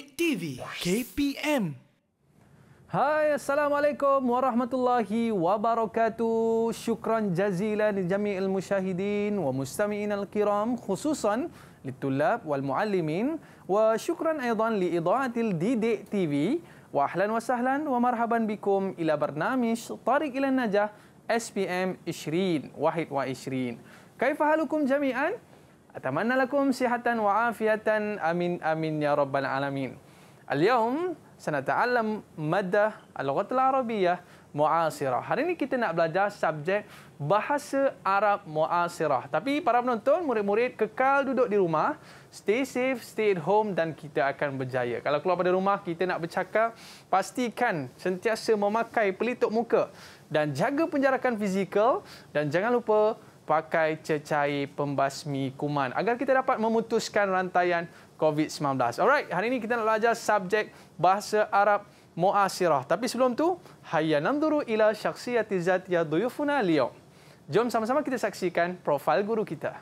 TV KPM هاي السلام عليكم ورحمة الله وبركاته شكرا جزيلا لجميع المشاهدين ومستمعين الكرام خصوصا للطلاب والمعلمين وشكرا أيضا لإضاءة الدي دي تي في وأهلا وسهلا ومرحبا بكم إلى برنامج طريق إلى النجاح SPM 2021 كيف حالكم جميعا؟ أتمنى amin amin ya Rabbal alamin. يا رب العالمين اليوم سنتعلم مادة اللغة العربية معاصرة hari ini kita nak belajar subjek bahasa Arab muasirah tapi para penonton murid-murid kekal duduk di rumah stay safe stay at home dan kita akan berjaya kalau keluar pada rumah kita nak bercakap pastikan sentiasa memakai pelitup muka dan jaga penjarakan fizikal dan jangan lupa pakai cecair pembasmi kuman agar kita dapat memutuskan rantaian COVID-19. Alright, hari ini kita nak belajar subjek bahasa Arab Muasirah. Tapi sebelum tu, hayya nanduru ila syaksiyati zatia duyufuna Jom sama-sama kita saksikan profil guru kita.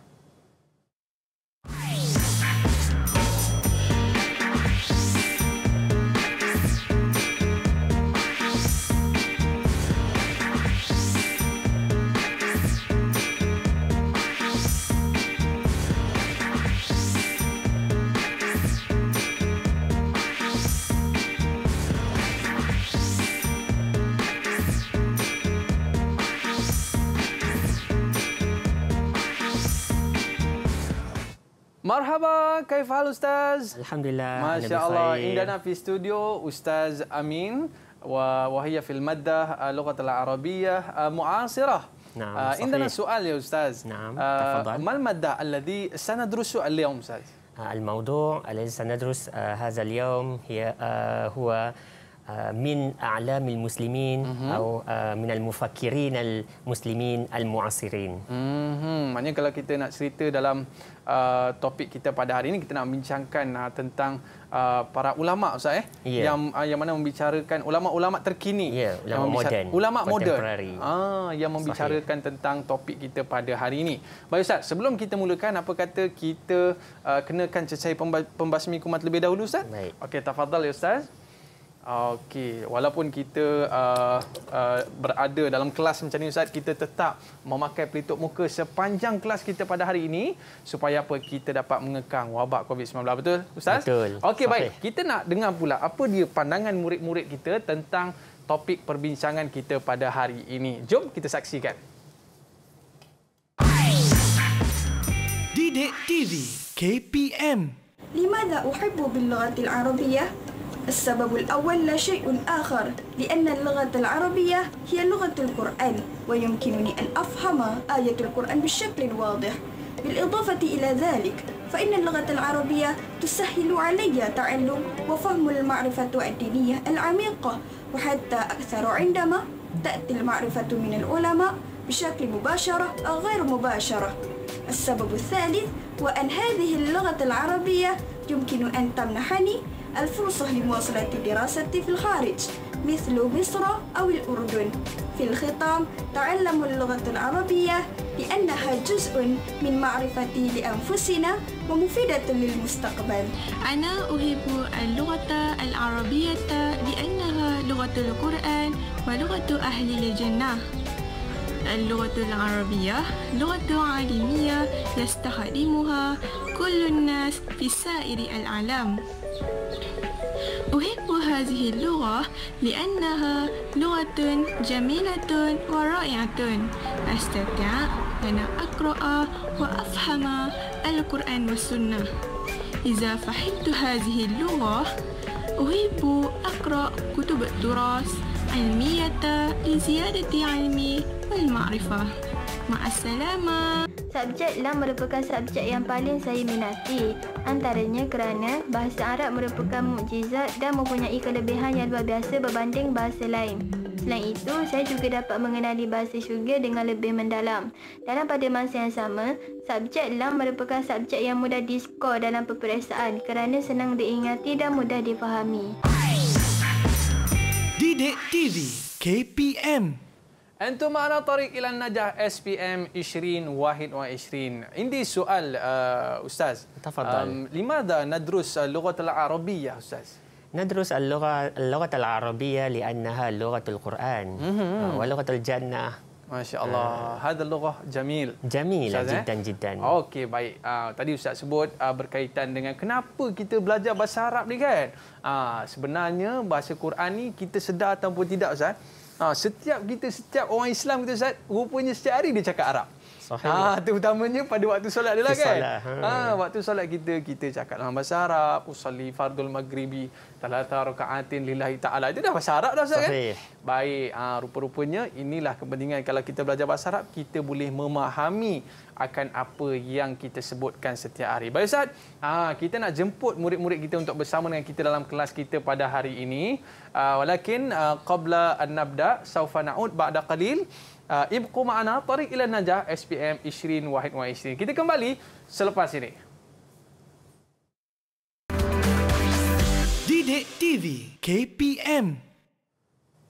kaif hal ustaz? Alhamdulillah. Masya Allah. Indana fi studio ustaz Amin wa wahiya fil maddah uh, lughat al arabiyah uh, mu'asirah. Nah, uh, indana sual ya ustaz. Nah, uh, tafadhal. Uh, mal maddah alladhi sanadrusu al yawm ustaz? الموضوع الذي سندرس هذا اليوم هي هو من أعلام المسلمين أو من المفكرين المسلمين المعاصرين. معنى كلا كيتا نا سيرتا دالام uh, topik kita pada hari ini kita nak bincangkan uh, tentang uh, para ulama ustaz eh yeah. yang uh, yang mana membicarakan ulama-ulama terkini yeah, ulama moden ulama moden ah yang membicarakan Sahih. tentang topik kita pada hari ini baik ustaz sebelum kita mulakan apa kata kita uh, kenakan cecair pembasmi kumat lebih dahulu ustaz okey tafadhal ya ustaz Okey, walaupun kita uh, uh, berada dalam kelas macam ni Ustaz, kita tetap memakai pelitup muka sepanjang kelas kita pada hari ini supaya apa kita dapat mengekang wabak COVID-19 betul Ustaz? Betul. Okey baik, kita nak dengar pula apa dia pandangan murid-murid kita tentang topik perbincangan kita pada hari ini. Jom kita saksikan. Didik TV KPM Lima لماذا أحب باللغة العربية؟ السبب الأول لا شيء آخر لأن اللغة العربية هي لغة القرآن ويمكنني أن أفهم آية القرآن بشكل واضح بالإضافة إلى ذلك فإن اللغة العربية تسهل علي تعلم وفهم المعرفة الدينية العميقة وحتى أكثر عندما تأتي المعرفة من العلماء بشكل مباشرة أو غير مباشرة السبب الثالث وأن هذه اللغة العربية يمكن أن تمنحني الفرصة لمواصلة الدراسة في الخارج مثل مصر أو الأردن في الختام تعلموا اللغة العربية لأنها جزء من معرفة لأنفسنا ومفيدة للمستقبل أنا أحب اللغة العربية لأنها لغة القرآن ولغة أهل الجنة اللغة العربية لغة عالمية يستخدمها كل الناس في سائر العالم أحب هذه اللغة لأنها لغة جميلة ورائعة أستطيع أن أقرأ وأفهم القرآن والسنة إذا فهمت هذه اللغة أحب أقرأ كتب الدراس علمية لزيادة علمي والمعرفة Ma'asalama. Subjek lam merupakan subjek yang paling saya minati antaranya kerana bahasa Arab merupakan mukjizat dan mempunyai kelebihan yang luar biasa berbanding bahasa lain. Selain itu, saya juga dapat mengenali bahasa syurga dengan lebih mendalam. Dalam pada masa yang sama, subjek lam merupakan subjek yang mudah diskor dalam peperiksaan kerana senang diingati dan mudah difahami. Didik TV KPM Antum ma'ana tarik ilan najah SPM Ishrin Wahid wa Ishrin. Ini soal, uh, Ustaz. Tafadal. Um, limada nadrus uh, lughat al-Arabiyah, Ustaz? Nadrus al Lughat ندرس اللغة اللغة العربية لأنها لغة القرآن ولغة الجنة. ما شاء الله هذا اللغة جميل. جميل جدا جدا. أوكي باي. تادي أستاذ سبود berkaitan dengan kenapa kita belajar bahasa Arab ni kan? Ah, sebenarnya bahasa Quran ni kita sedar atau tidak Ustaz? Ha, setiap kita, setiap orang Islam kita Ustaz, rupanya setiap hari dia cakap Arab. Sahih. Ha, terutamanya pada waktu solat dia lah kan. Ha. ha. waktu solat kita, kita cakap dalam bahasa Arab. Usalli fardul maghribi. Talata rukaatin lillahi ta'ala. Itu dah bahasa Arab dah Ustaz kan. Baik, ha, rupa-rupanya inilah kepentingan kalau kita belajar bahasa Arab, kita boleh memahami akan apa yang kita sebutkan setiap hari. Baik Ustaz, ah, kita nak jemput murid-murid kita untuk bersama dengan kita dalam kelas kita pada hari ini. Ah, walakin, ah, qabla an-nabda, saufa na'ud ba'da qalil. Ibqu ma'ana tarik ila najah SPM Ishrin Wahid wa Kita kembali selepas ini. Didik TV KPM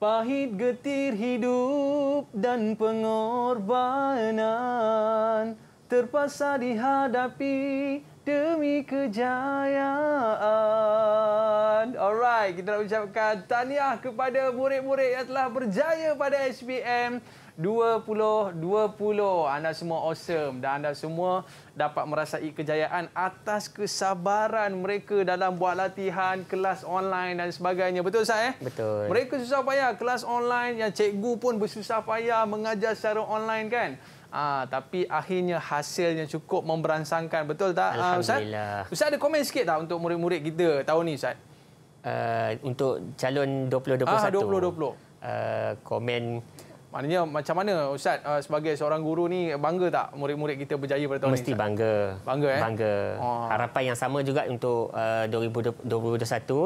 Pahit getir hidup dan pengorbanan terpaksa dihadapi demi kejayaan. Alright, kita nak ucapkan tahniah kepada murid-murid yang telah berjaya pada SPM 2020. Anda semua awesome dan anda semua dapat merasai kejayaan atas kesabaran mereka dalam buat latihan kelas online dan sebagainya. Betul tak eh? Betul. Mereka susah payah kelas online yang cikgu pun bersusah payah mengajar secara online kan? Ah, tapi akhirnya hasilnya cukup memberansangkan. Betul tak ah, Ustaz? Ustaz ada komen sikit tak untuk murid-murid kita tahun ni Ustaz? Uh, untuk calon 2021. Ah, 2020. Uh, eh, komen Maknanya macam mana Ustaz uh, sebagai seorang guru ni bangga tak murid-murid kita berjaya pada tahun Mesti ini? Mesti bangga. Bangga eh? Bangga. Oh. Harapan yang sama juga untuk uh, 2021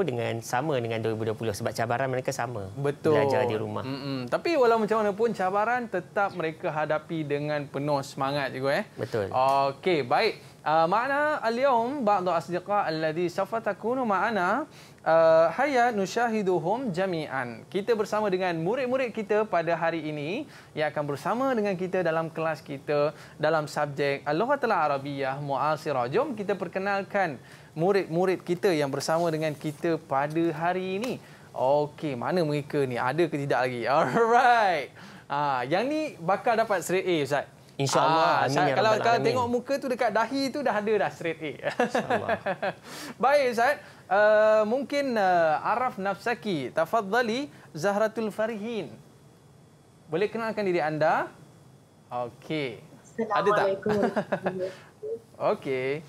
dengan sama dengan 2020 sebab cabaran mereka sama. Betul. Belajar di rumah. Mm-mm. Tapi walaupun macam mana pun cabaran tetap mereka hadapi dengan penuh semangat juga eh. Betul. Okey, baik. Uh, makna اليوم بعض أصدقاء الذي سوف تكونوا معنا maana ah, haya nushahiduhum jami'an Kita bersama dengan murid-murid kita pada hari ini yang akan bersama dengan kita dalam kelas kita dalam subjek Al-Lughatul Arabiyah Mu'asirah. Jom kita perkenalkan murid-murid kita yang bersama dengan kita pada hari ini. Okey, mana mereka ni? Ada ke tidak lagi? Alright. Ah, yang ni bakal dapat straight A Ustaz. InsyaAllah. Ah, ya kalau kalau tengok muka tu dekat dahi tu dah ada dah straight A. Baik Ustaz. Uh, mungkin uh, Araf Nafsaki Tafadzali Zahratul Farihin Boleh kenalkan diri anda Okey Ada tak? Okey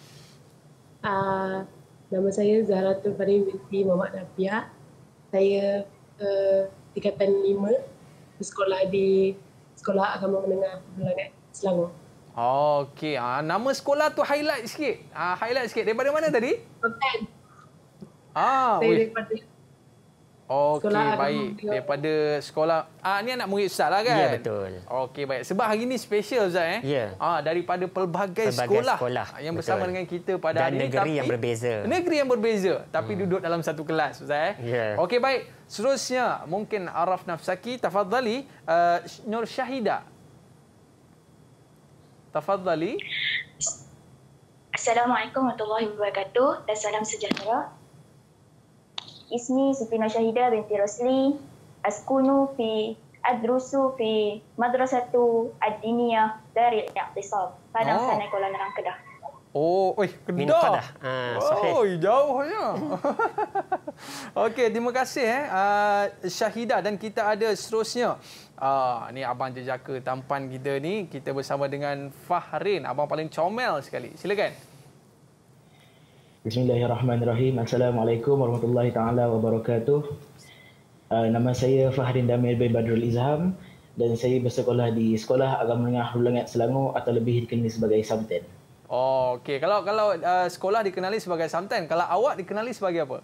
uh, Nama saya Zahratul Farihin binti Muhammad Nafia Saya uh, Tingkatan 5 Sekolah di Sekolah Agama Menengah Pembelangan Selangor. Okey, ha, nama sekolah tu highlight sikit. Ha, highlight sikit. Daripada mana tadi? Kelantan. Ah, Saya wih. daripada Okey, baik. Agama. Daripada sekolah. Ah, ni anak murid Ustaz lah ya, kan? Ya, yeah, betul. Okey, baik. Sebab hari ni spesial Ustaz eh. Ya. Yeah. Ah, daripada pelbagai, pelbagai sekolah, sekolah. Yang betul. bersama dengan kita pada Dan hari ni. Dan negeri yang berbeza. Negeri yang berbeza. Tapi hmm. duduk dalam satu kelas Ustaz eh. Ya. Yeah. Okey, baik. Seterusnya, mungkin Araf Nafsaki, Tafadzali, uh, Nur Syahidah. Tafadhali. Assalamualaikum warahmatullahi wabarakatuh dan salam sejahtera. Ismi Sufina Syahida binti Rosli. Askunu fi adrusu fi madrasatu ad-diniyah dari Iqtisab. Padang oh. sana kolam dalam kedah. Oh, oi, Kedah. Ah, sahih. Oh, jauhnya. Okey, terima kasih eh uh, Syahida dan kita ada seterusnya. Ah, ni abang jejaka tampan kita ni. Kita bersama dengan Fahrin, abang paling comel sekali. Silakan. Bismillahirrahmanirrahim. Assalamualaikum warahmatullahi taala wabarakatuh. Uh, nama saya Fahrin Damir bin Badrul Izham dan saya bersekolah di Sekolah Agama Menengah Hulangat Selangor atau lebih dikenali sebagai Samten. Oh, okey. Kalau kalau uh, sekolah dikenali sebagai Samten, kalau awak dikenali sebagai apa?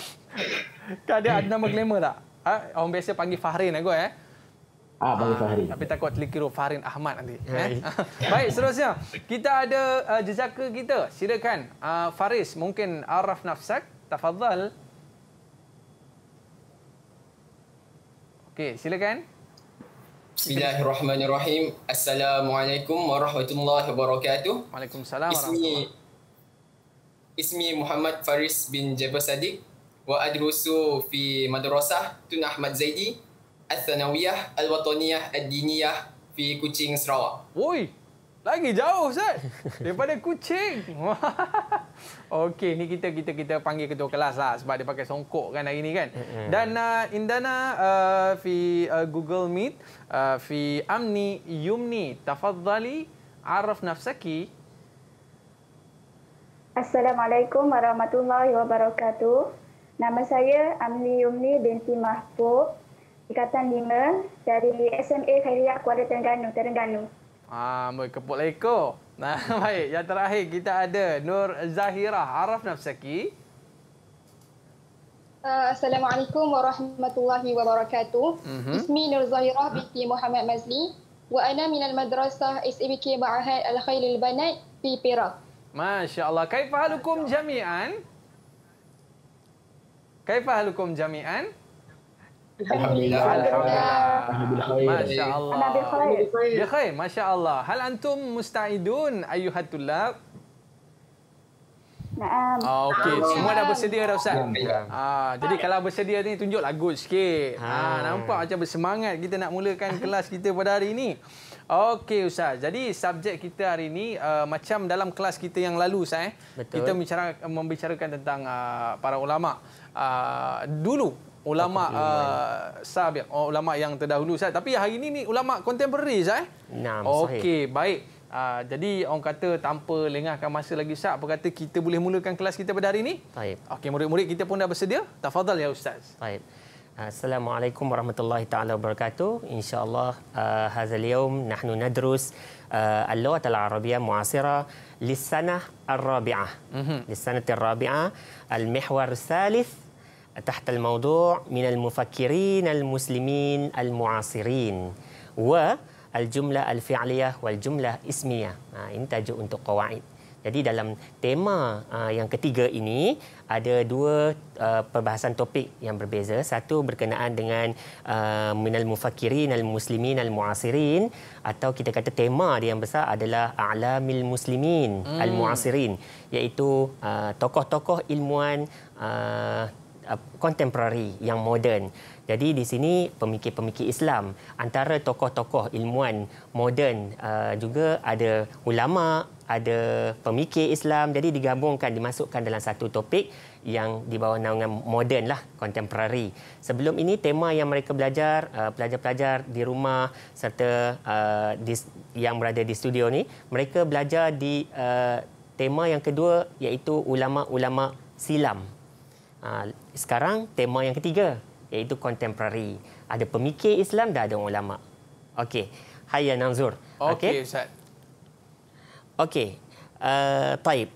Kadang kan ada nama glamour tak? Ha? Orang biasa panggil Fahrin eh, lah gue, eh? Ah, Bang Fahri. Ah, tapi takut terlikiru Fahrin Ahmad nanti. Eh? Baik, seterusnya. Kita ada uh, jejaka kita. Silakan. Uh, Faris, mungkin Araf Nafsak. Tafadhal. Okey, silakan. Bismillahirrahmanirrahim. Assalamualaikum warahmatullahi wabarakatuh. Waalaikumsalam warahmatullahi wabarakatuh. Ismi Muhammad Faris bin Jabal Sadiq wa adrusu fi madrasah tun Ahmad Zaidi al-Thanawiyah al-Wataniyah al-Diniyah fi Kuching Sarawak. Woi, lagi jauh Ustaz. Daripada Kuching. Okey, ni kita kita kita panggil ketua kelas lah sebab dia pakai songkok kan hari ni kan. Dan uh, Indana uh, fi uh, Google Meet uh, fi Amni Yumni tafadhali arif nafsaki Assalamualaikum warahmatullahi wabarakatuh. Nama saya Amli Yumni binti Mahfud, Ikatan 5 dari SMA Khairiyah Kuala Terengganu, Terengganu. Ah, berkepuk leko. Nah, baik. Yang terakhir kita ada Nur Zahira Araf Nafsaki. Ah, Assalamualaikum warahmatullahi wabarakatuh. Mhm. Ismi Nur Zahirah binti Muhammad Mazli. Wa ana minal madrasah SMK Ma'ahad Al-Khailil Banat di Perak. Masya Allah. Kaifahalukum jami'an. Jami'an. Kaifah lukum jami'an? Alhamdulillah. Alhamdulillah. Masya Allah. Ya khair. Masya Allah. Hal antum musta'idun ayuhatulab? Naam. Oh, okay. Semua dah bersedia dah Ustaz? Ya. Ah, jadi kalau bersedia ni tunjuk lagu sikit. Ha. Ah, nampak macam bersemangat kita nak mulakan kelas kita pada hari ini. Okey Ustaz. Jadi subjek kita hari ini uh, macam dalam kelas kita yang lalu Ustaz. Eh. Betul. Kita membicarakan tentang uh, para ulama' uh, dulu ulama uh, ah, sabiq oh, ulama yang terdahulu saya tapi hari ini ni ulama contemporary saya. eh nah, okey baik uh, jadi orang kata tanpa lengahkan masa lagi Ustaz apa kata kita boleh mulakan kelas kita pada hari ini baik okey murid-murid kita pun dah bersedia tafadhal ya ustaz baik Assalamualaikum warahmatullahi taala wabarakatuh. Insyaallah uh, hadzal yaum nahnu nadrus uh, al-lughah al-arabiyyah mu'asira Lisanah sanah ar-rabi'ah. Mm-hmm. ar-rabi'ah al-mihwar ats تحت الموضوع من المفكرين المسلمين المعاصرين و الجملة الفعلية والجملة اسمية ini tajuk untuk kawaid jadi dalam tema yang ketiga ini ada dua perbahasan topik yang berbeza satu berkenaan dengan minal mufakirin al muslimin al muasirin atau kita kata tema dia yang besar adalah a'lamil muslimin al hmm. muasirin iaitu tokoh-tokoh ilmuan kontemporari uh, yang moden. Jadi di sini pemikir-pemikir Islam antara tokoh-tokoh ilmuan moden uh, juga ada ulama, ada pemikir Islam. Jadi digabungkan dimasukkan dalam satu topik yang di bawah naungan moden lah, kontemporari. Sebelum ini tema yang mereka belajar uh, pelajar-pelajar di rumah serta uh, di, yang berada di studio ni, mereka belajar di uh, tema yang kedua iaitu ulama-ulama silam. Ah, sekarang tema yang ketiga iaitu contemporary. Ada pemikir Islam dan ada ulama. Okey. Hai ya Nazur. Okey okay, Ustaz. Okey. Uh, taib.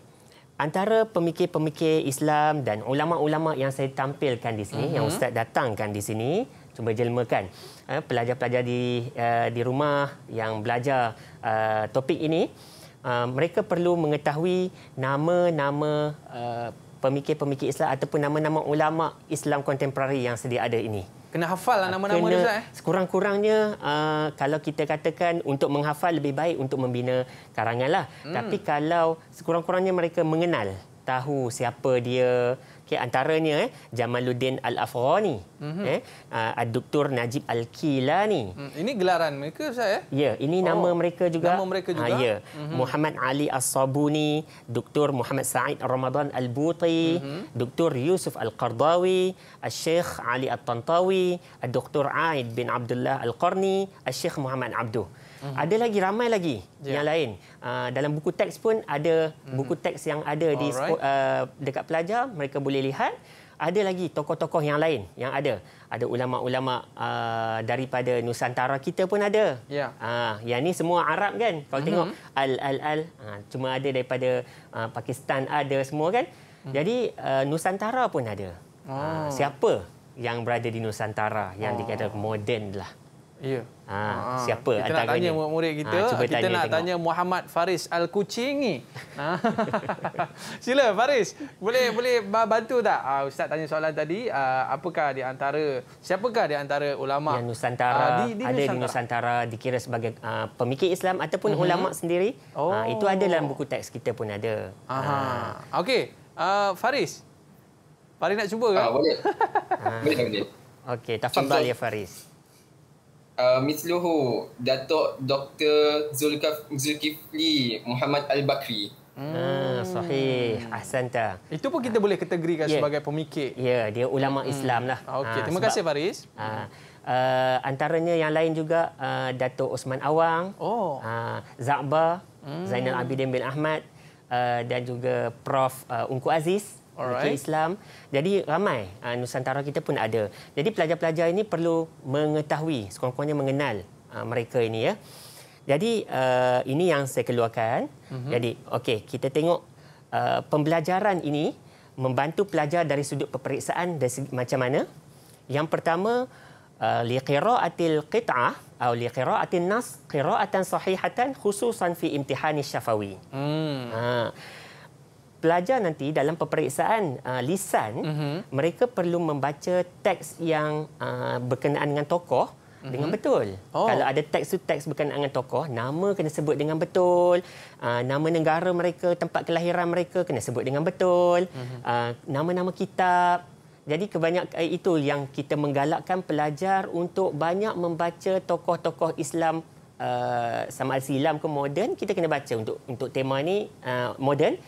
Antara pemikir-pemikir Islam dan ulama-ulama yang saya tampilkan di sini, uh-huh. yang mhm. Ustaz datangkan di sini, cuba jelmakan. Uh, pelajar-pelajar di uh, di rumah yang belajar uh, topik ini, uh, mereka perlu mengetahui nama-nama uh, pemikir-pemikir Islam ataupun nama-nama ulama Islam kontemporari yang sedia ada ini. Kena hafal lah ah, nama-nama Kena, dia, Ustaz. Eh? Sekurang-kurangnya, uh, kalau kita katakan untuk menghafal lebih baik untuk membina karangan lah. Hmm. Tapi kalau sekurang-kurangnya mereka mengenal, tahu siapa dia, Okey, antaranya eh, Jamaluddin Al-Afghani, mm-hmm. eh, Ad-Doktor ah, Najib Al-Kilani. Hmm, ini gelaran mereka saya? Eh? Ya, ini oh. nama mereka juga. Nama mereka juga? Ha, ya, mm-hmm. Muhammad Ali As-Sabuni, Dr. Muhammad Sa'id Ramadan Al-Buti, mm-hmm. Dr. Yusuf Al-Qardawi, Al Syekh Ali At-Tantawi, Dr. Aid bin Abdullah Al-Qarni, Al Syekh Muhammad Abduh. Hmm. Ada lagi ramai lagi yeah. yang lain. Uh, dalam buku teks pun ada hmm. buku teks yang ada di uh, dekat pelajar mereka boleh lihat. Ada lagi tokoh-tokoh yang lain yang ada. Ada ulama-ulama uh, daripada Nusantara kita pun ada. Yeah. Ya. Uh, yang ni semua Arab kan? Kalau uh tengok al al al uh, cuma ada daripada uh, Pakistan ada semua kan? uh Jadi uh, Nusantara pun ada. Oh. Uh, siapa yang berada di Nusantara yang oh. dikatakan moden lah. Ya. Ha, ha, siapa kita antaranya? Kita nak tanya murid-murid kita. Ha, kita tanya, nak tengok. tanya Muhammad Faris Al-Kucingi. Ha. Sila Faris, boleh boleh bantu tak? Ha, Ustaz tanya soalan tadi, ha, apakah di antara siapakah di antara ulama yang Nusantara ha, di, di ada Nusantara. di Nusantara dikira sebagai ha, pemikir Islam ataupun uh-huh. ulama sendiri? Oh. itu ada dalam buku teks kita pun ada. Ha. Okey, ha, Faris. Faris nak cuba ke? Ha, boleh. ha. boleh. Okey, tafadhal ya Faris. Uh, Miss Loho, Datuk Dr. Zulkifli Muhammad Al-Bakri. Hmm. Ah, sahih. Hmm. Ahsanta. Itu pun kita ah. boleh kategorikan yeah. sebagai pemikir. Ya, yeah, dia ulama hmm. Islam lah. Ah, okay. Ah, Terima kasih, Faris. Ah, Uh, antaranya yang lain juga uh, ah, Dato' Osman Awang oh. uh, Zakba hmm. Zainal Abidin bin Ahmad uh, Dan juga Prof. Uh, Ungku Aziz Okay, Islam. Jadi ramai uh, Nusantara kita pun ada. Jadi pelajar-pelajar ini perlu mengetahui, sekurang-kurangnya mengenal uh, mereka ini ya. Jadi uh, ini yang saya keluarkan. Mm-hmm. Jadi okey, kita tengok uh, pembelajaran ini membantu pelajar dari sudut peperiksaan dari segi, macam mana? Yang pertama li qiraatil qit'ah atau li qiraatin nas qiraatan sahihatan khususan fi imtihani syafawi. Hmm. Uh, pelajar nanti dalam peperiksaan uh, lisan uh-huh. mereka perlu membaca teks yang uh, berkenaan dengan tokoh uh-huh. dengan mhm. betul oh. kalau ada teks tu teks berkenaan dengan tokoh nama kena sebut dengan betul uh, nama negara mereka tempat kelahiran mereka kena sebut dengan betul uh-huh. uh, nama-nama kitab jadi kebanyakan eh, itu yang kita menggalakkan pelajar untuk banyak membaca tokoh-tokoh Islam uh, sama silam ke moden kita kena baca untuk untuk tema ni uh, moden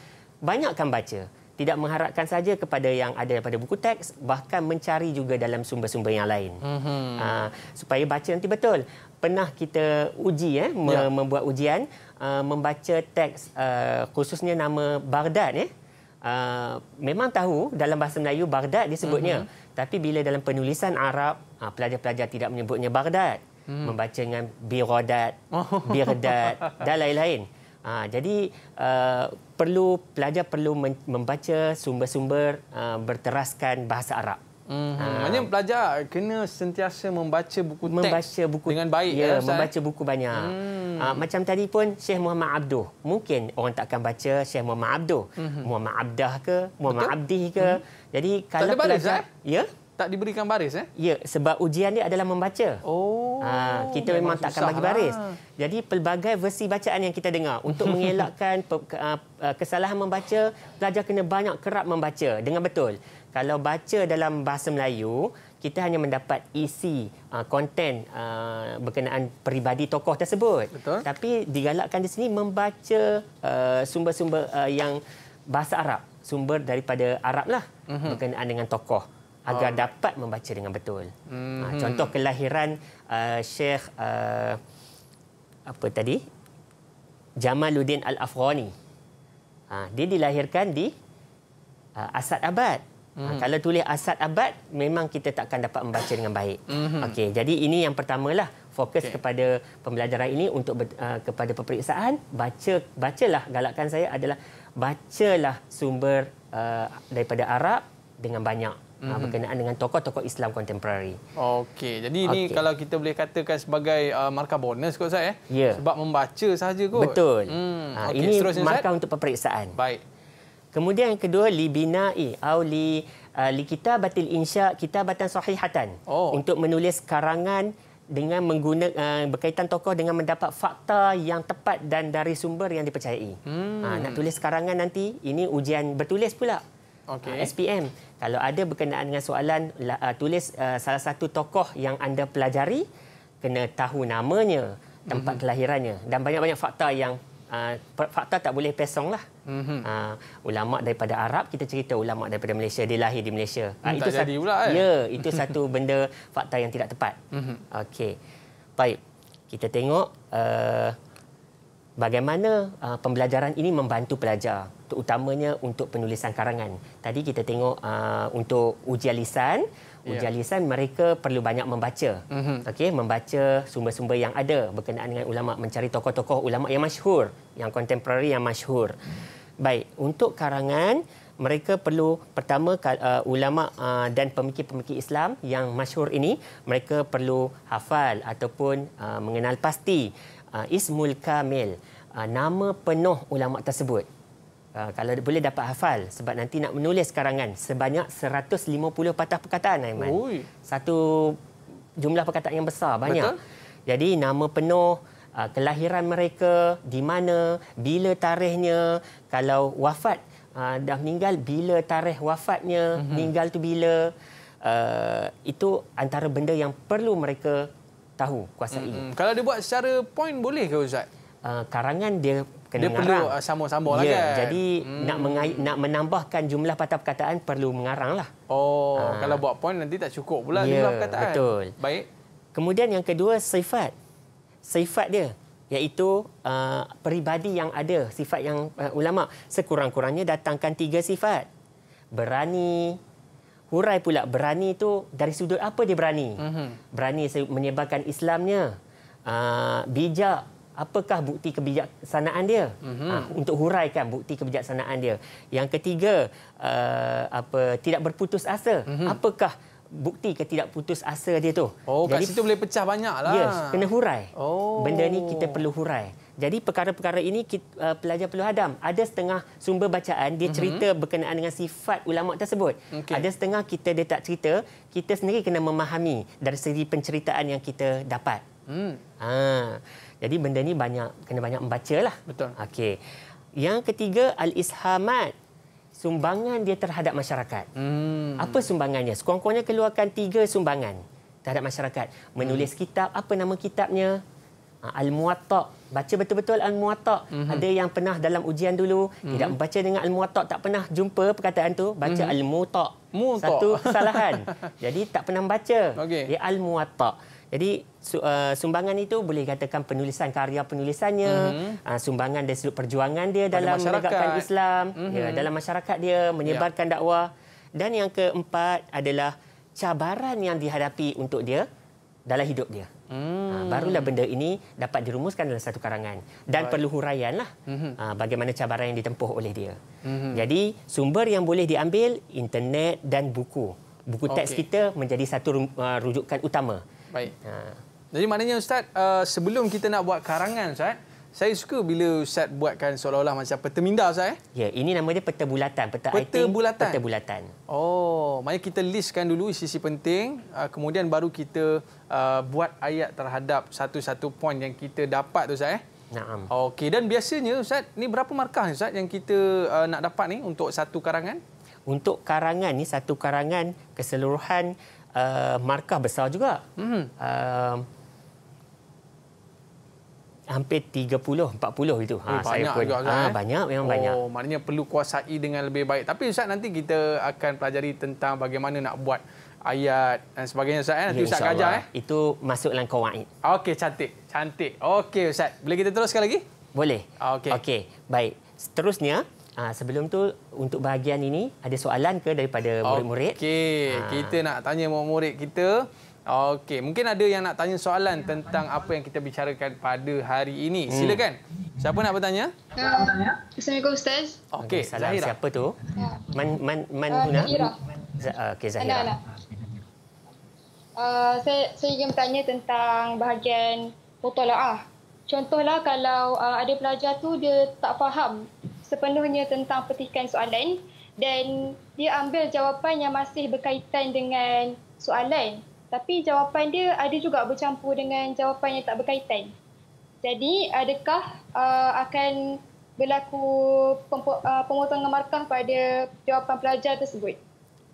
banyakkan baca. Tidak mengharapkan saja kepada yang ada pada buku teks, bahkan mencari juga dalam sumber-sumber yang lain. Mm-hmm. Uh, supaya baca nanti betul. Pernah kita uji, eh, me- ya. membuat ujian, uh, membaca teks uh, khususnya nama Bardat. Eh. Uh, memang tahu dalam bahasa Melayu Bardat disebutnya. Mm-hmm. Tapi bila dalam penulisan Arab, uh, pelajar-pelajar tidak menyebutnya Bardat, Mm. Membaca dengan Birodat, oh. Birdat dan lain-lain. Ha, jadi uh, perlu pelajar perlu membaca sumber-sumber uh, berteraskan bahasa Arab. Hmm. Maknanya pelajar kena sentiasa membaca buku teks membaca buku, dengan baik. Ya, ya eh? membaca buku banyak. Hmm. Uh, macam tadi pun Syekh Muhammad Abduh. Mungkin orang tak akan baca Syekh Muhammad Abduh. Hmm. Muhammad Abdah ke, Muhammad Betul? Abdih ke. Hmm. Jadi kalau tak ada pelajar... Balik, eh? ya? tak diberikan baris eh? Ya, sebab ujian dia adalah membaca. Oh. Ha, kita memang, memang tak akan bagi baris. Jadi pelbagai versi bacaan yang kita dengar untuk mengelakkan ah, ah, kesalahan membaca, pelajar kena banyak kerap membaca dengan betul. Kalau baca dalam bahasa Melayu, kita hanya mendapat isi konten uh, berkenaan peribadi tokoh tersebut. Betul. Tapi digalakkan di sini membaca sumber-sumber yang bahasa Arab, sumber daripada Arablah uh mhm. berkenaan dengan tokoh agar ah. dapat membaca dengan betul. hmm Ha, contoh kelahiran uh, ah, Syekh uh, apa tadi? Jamaluddin Al-Afghani. Ha, dia dilahirkan di uh, Asad Abad. hmm Ha, kalau tulis Asad Abad memang kita takkan dapat membaca dengan baik. hmm Okey, jadi ini yang pertamalah fokus okay. kepada pembelajaran ini untuk uh, kepada peperiksaan baca bacalah galakkan saya adalah bacalah sumber uh, daripada Arab dengan banyak hmm. berkenaan dengan tokoh-tokoh Islam kontemporari. Okey, jadi ini kalau kita boleh katakan sebagai uh, markah bonus kot saya eh? yeah. sebab membaca sahaja kot. Betul. Hmm. Ha, okay. ini Seterusnya, markah Zat? untuk peperiksaan. Baik. Kemudian yang kedua libina'i atau li uh, li kitabatil insya kitabatan sahihatan oh. untuk menulis karangan dengan menggunakan uh, berkaitan tokoh dengan mendapat fakta yang tepat dan dari sumber yang dipercayai. Hmm. Ha, nak tulis karangan nanti ini ujian bertulis pula. Okay. Ha, SPM. Kalau ada berkenaan dengan soalan, uh, tulis uh, salah satu tokoh yang anda pelajari, kena tahu namanya, tempat mm-hmm. kelahirannya dan banyak-banyak fakta yang uh, fakta tak boleh pesong lah. Mm-hmm. Uh, ulama daripada Arab kita cerita ulama daripada Malaysia dia lahir di Malaysia. Uh, tak itu jadi pula Eh. Ya, itu satu benda fakta yang tidak tepat. Mm-hmm. Okey. Baik. Kita tengok uh, bagaimana uh, pembelajaran ini membantu pelajar terutamanya untuk penulisan karangan. Tadi kita tengok uh, untuk ujian lisan, ya. ujian yeah. lisan mereka perlu banyak membaca. Mm-hmm. Okey, membaca sumber-sumber yang ada berkenaan dengan ulama, mencari tokoh-tokoh ulama yang masyhur, yang kontemporari yang masyhur. Baik, untuk karangan mereka perlu pertama uh, ulama uh, dan pemikir-pemikir Islam yang masyhur ini mereka perlu hafal ataupun uh, mengenal pasti uh, ismul kamil uh, nama penuh ulama tersebut Ah, kalau boleh dapat hafal sebab nanti nak menulis karangan sebanyak 150 patah perkataan Aiman. Ui. Satu jumlah perkataan yang besar banyak. Betul? Jadi nama penuh ah, kelahiran mereka, di mana, bila tarikhnya, kalau wafat ah, dah meninggal bila tarikh wafatnya, mm-hmm. meninggal tu bila Uh, itu antara benda yang perlu mereka tahu kuasai. Mm-hmm. Kalau dia buat secara point boleh ke ustaz? Uh, karangan dia kena dia mengarang. perlu uh, sambung-sambung lah ya, lah kan. Jadi hmm. nak, mengai, nak menambahkan jumlah patah perkataan perlu mengarang lah. Oh, ha. kalau buat poin nanti tak cukup pula ya, jumlah perkataan. Betul. Baik. Kemudian yang kedua, sifat. Sifat dia iaitu uh, peribadi yang ada, sifat yang uh, ulama. Sekurang-kurangnya datangkan tiga sifat. Berani, hurai pula berani itu dari sudut apa dia berani. Mm-hmm. Berani menyebarkan Islamnya. Uh, bijak apakah bukti kebijaksanaan dia mm-hmm. ha, untuk huraikan bukti kebijaksanaan dia yang ketiga uh, apa tidak berputus asa mm-hmm. apakah bukti ketidakputus asa dia tu oh jadi, kat situ boleh pecah banyaklah yes kena hurai oh benda ni kita perlu hurai jadi perkara-perkara ini kita, uh, pelajar perlu hadam ada setengah sumber bacaan dia mhm. cerita mm-hmm. berkenaan dengan sifat ulama tersebut okay. ada setengah kita dia tak cerita kita sendiri kena memahami dari segi penceritaan yang kita dapat Hmm. Ha. Jadi benda ni banyak kena banyak membaca lah. Betul. Okey. Yang ketiga al-ishamat. Sumbangan dia terhadap masyarakat. Hmm. Apa sumbangannya? Sekurang-kurangnya keluarkan tiga sumbangan terhadap masyarakat. Menulis hmm. kitab, apa nama kitabnya? Ha, Al-Muwatta' baca betul-betul Al-Muwatta' mm-hmm. ada yang pernah dalam ujian dulu mm-hmm. tidak membaca dengan Al-Muwatta' tak pernah jumpa perkataan tu baca mm-hmm. Al-Muwatta' satu kesalahan jadi tak pernah baca okay. dia Al-Muwatta' Jadi uh, sumbangan itu boleh katakan penulisan karya penulisannya, mm -hmm. uh, sumbangan dari sudut perjuangan dia dalam menegakkan Islam, mm -hmm. ya, mhm. dalam masyarakat dia menyebarkan yeah. dakwah. Dan yang keempat adalah cabaran yang dihadapi untuk dia dalam hidup dia. Hmm. Ha, barulah benda ini dapat dirumuskan dalam satu karangan dan Baik. perlu huraianlah mm -hmm. ha, bagaimana cabaran yang ditempuh oleh dia. Mm -hmm. Jadi sumber yang boleh diambil internet dan buku. Buku teks okay. kita menjadi satu uh, rujukan utama. Baik. Ha. Jadi maknanya Ustaz, uh, sebelum kita nak buat karangan Ustaz, saya suka bila Ustaz buatkan seolah-olah macam peta minda Ustaz. Eh? Ya, ini nama dia peta bulatan. Peta, peta IT, bulatan. peta bulatan. Oh, maknanya kita listkan dulu sisi penting, uh, kemudian baru kita uh, buat ayat terhadap satu-satu poin yang kita dapat tu Ustaz. Eh? Naam. Okey, dan biasanya Ustaz, ni berapa markah Ustaz yang kita uh, nak dapat ni untuk satu karangan? Untuk karangan ni, satu karangan keseluruhan uh, markah besar juga. Hmm. Uh, hampir 30 40 gitu. Eh, ha banyak saya pun. Juga, ha kan, eh? banyak memang oh, banyak. Oh maknanya perlu kuasai dengan lebih baik. Tapi ustaz nanti kita akan pelajari tentang bagaimana nak buat ayat dan sebagainya ustaz eh? nanti ya, ustaz ajar eh. Itu masuk dalam kawaid. Okey cantik. Cantik. Okey ustaz. Boleh kita teruskan lagi? Boleh. Okey. Okey. Baik. Seterusnya Ha, sebelum tu untuk bahagian ini ada soalan ke daripada murid-murid? Okey, ha. kita nak tanya murid-murid kita. Okey, mungkin ada yang nak tanya soalan ya, tentang apa yang kita bicarakan pada hari ini. Hmm. Silakan. Siapa nak bertanya? Uh, ya. Assalamualaikum Ustaz. Okey, okay, salam Zahira. siapa tu? Ya. Man man man uh, guna. Zahira. Ah, okey, Zahira. Ana, ana. Uh, saya saya ingin bertanya tentang bahagian mutalaah. Contohlah kalau uh, ada pelajar tu dia tak faham sepenuhnya tentang petikan soalan dan dia ambil jawapan yang masih berkaitan dengan soalan tapi jawapan dia ada juga bercampur dengan jawapan yang tak berkaitan. Jadi adakah uh, akan berlaku uh, pemotongan markah pada jawapan pelajar tersebut?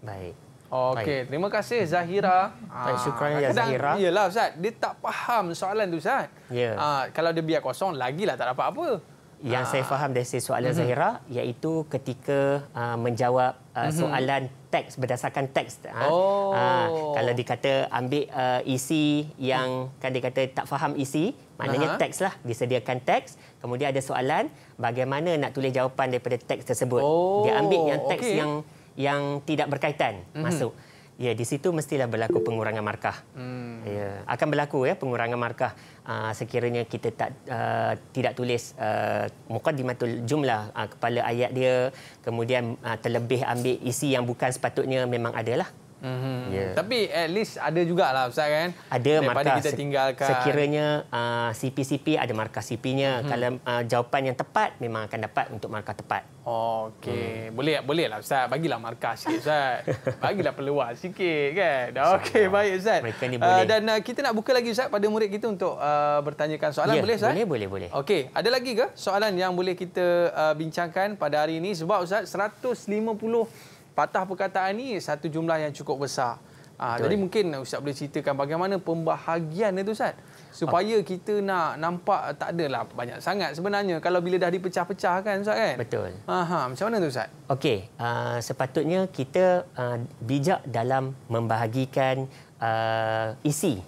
Baik. Okey, terima kasih Zahira. Ah, syukran ya Zahira. Iyalah Ustaz, dia tak faham soalan tu Ustaz. Ya. Yeah. Ah, kalau dia biar kosong lagilah tak dapat apa yang saya ah. faham dari soalan mm-hmm. Zahira iaitu ketika uh, menjawab uh, mm-hmm. soalan teks berdasarkan teks oh. ha, kalau dikata ambil uh, isi yang mm. kan dikata tak faham isi maknanya uh-huh. teks lah disediakan teks kemudian ada soalan bagaimana nak tulis jawapan daripada teks tersebut oh. dia ambil yang oh, teks okay. yang yang tidak berkaitan mm-hmm. masuk Ya, di situ mestilah berlaku pengurangan markah. Hmm. Ya, akan berlaku ya pengurangan markah uh, sekiranya kita tak uh, tidak tulis uh, muqaddimatul jumlah uh, kepala ayat dia kemudian uh, terlebih ambil isi yang bukan sepatutnya memang adalah. Mm-hmm. Yeah. Tapi at least ada juga lah, Ustaz kan? Ada Daripada markas. kita tinggalkan. Sekiranya uh, CP-CP ada markah CP-nya. Mm-hmm. Kalau uh, jawapan yang tepat memang akan dapat untuk markah tepat. Okey. Mm. Boleh boleh lah Ustaz. Bagilah markah sikit Ustaz. Bagilah peluang sikit kan? Okey baik Ustaz. Mereka ni uh, boleh. Uh, dan uh, kita nak buka lagi Ustaz pada murid kita untuk uh, bertanyakan soalan yeah, boleh Ustaz? Boleh boleh boleh. Okey. Ada lagi ke soalan yang boleh kita uh, bincangkan pada hari ini? Sebab Ustaz 150 patah perkataan ini satu jumlah yang cukup besar. Ah, jadi mungkin Ustaz boleh ceritakan bagaimana pembahagian itu Ustaz. Supaya ah. kita nak nampak tak adalah banyak sangat sebenarnya kalau bila dah dipecah-pecah kan Ustaz kan? Betul. Aha, macam mana tu Ustaz? Okey, uh, sepatutnya kita uh, bijak dalam membahagikan uh, isi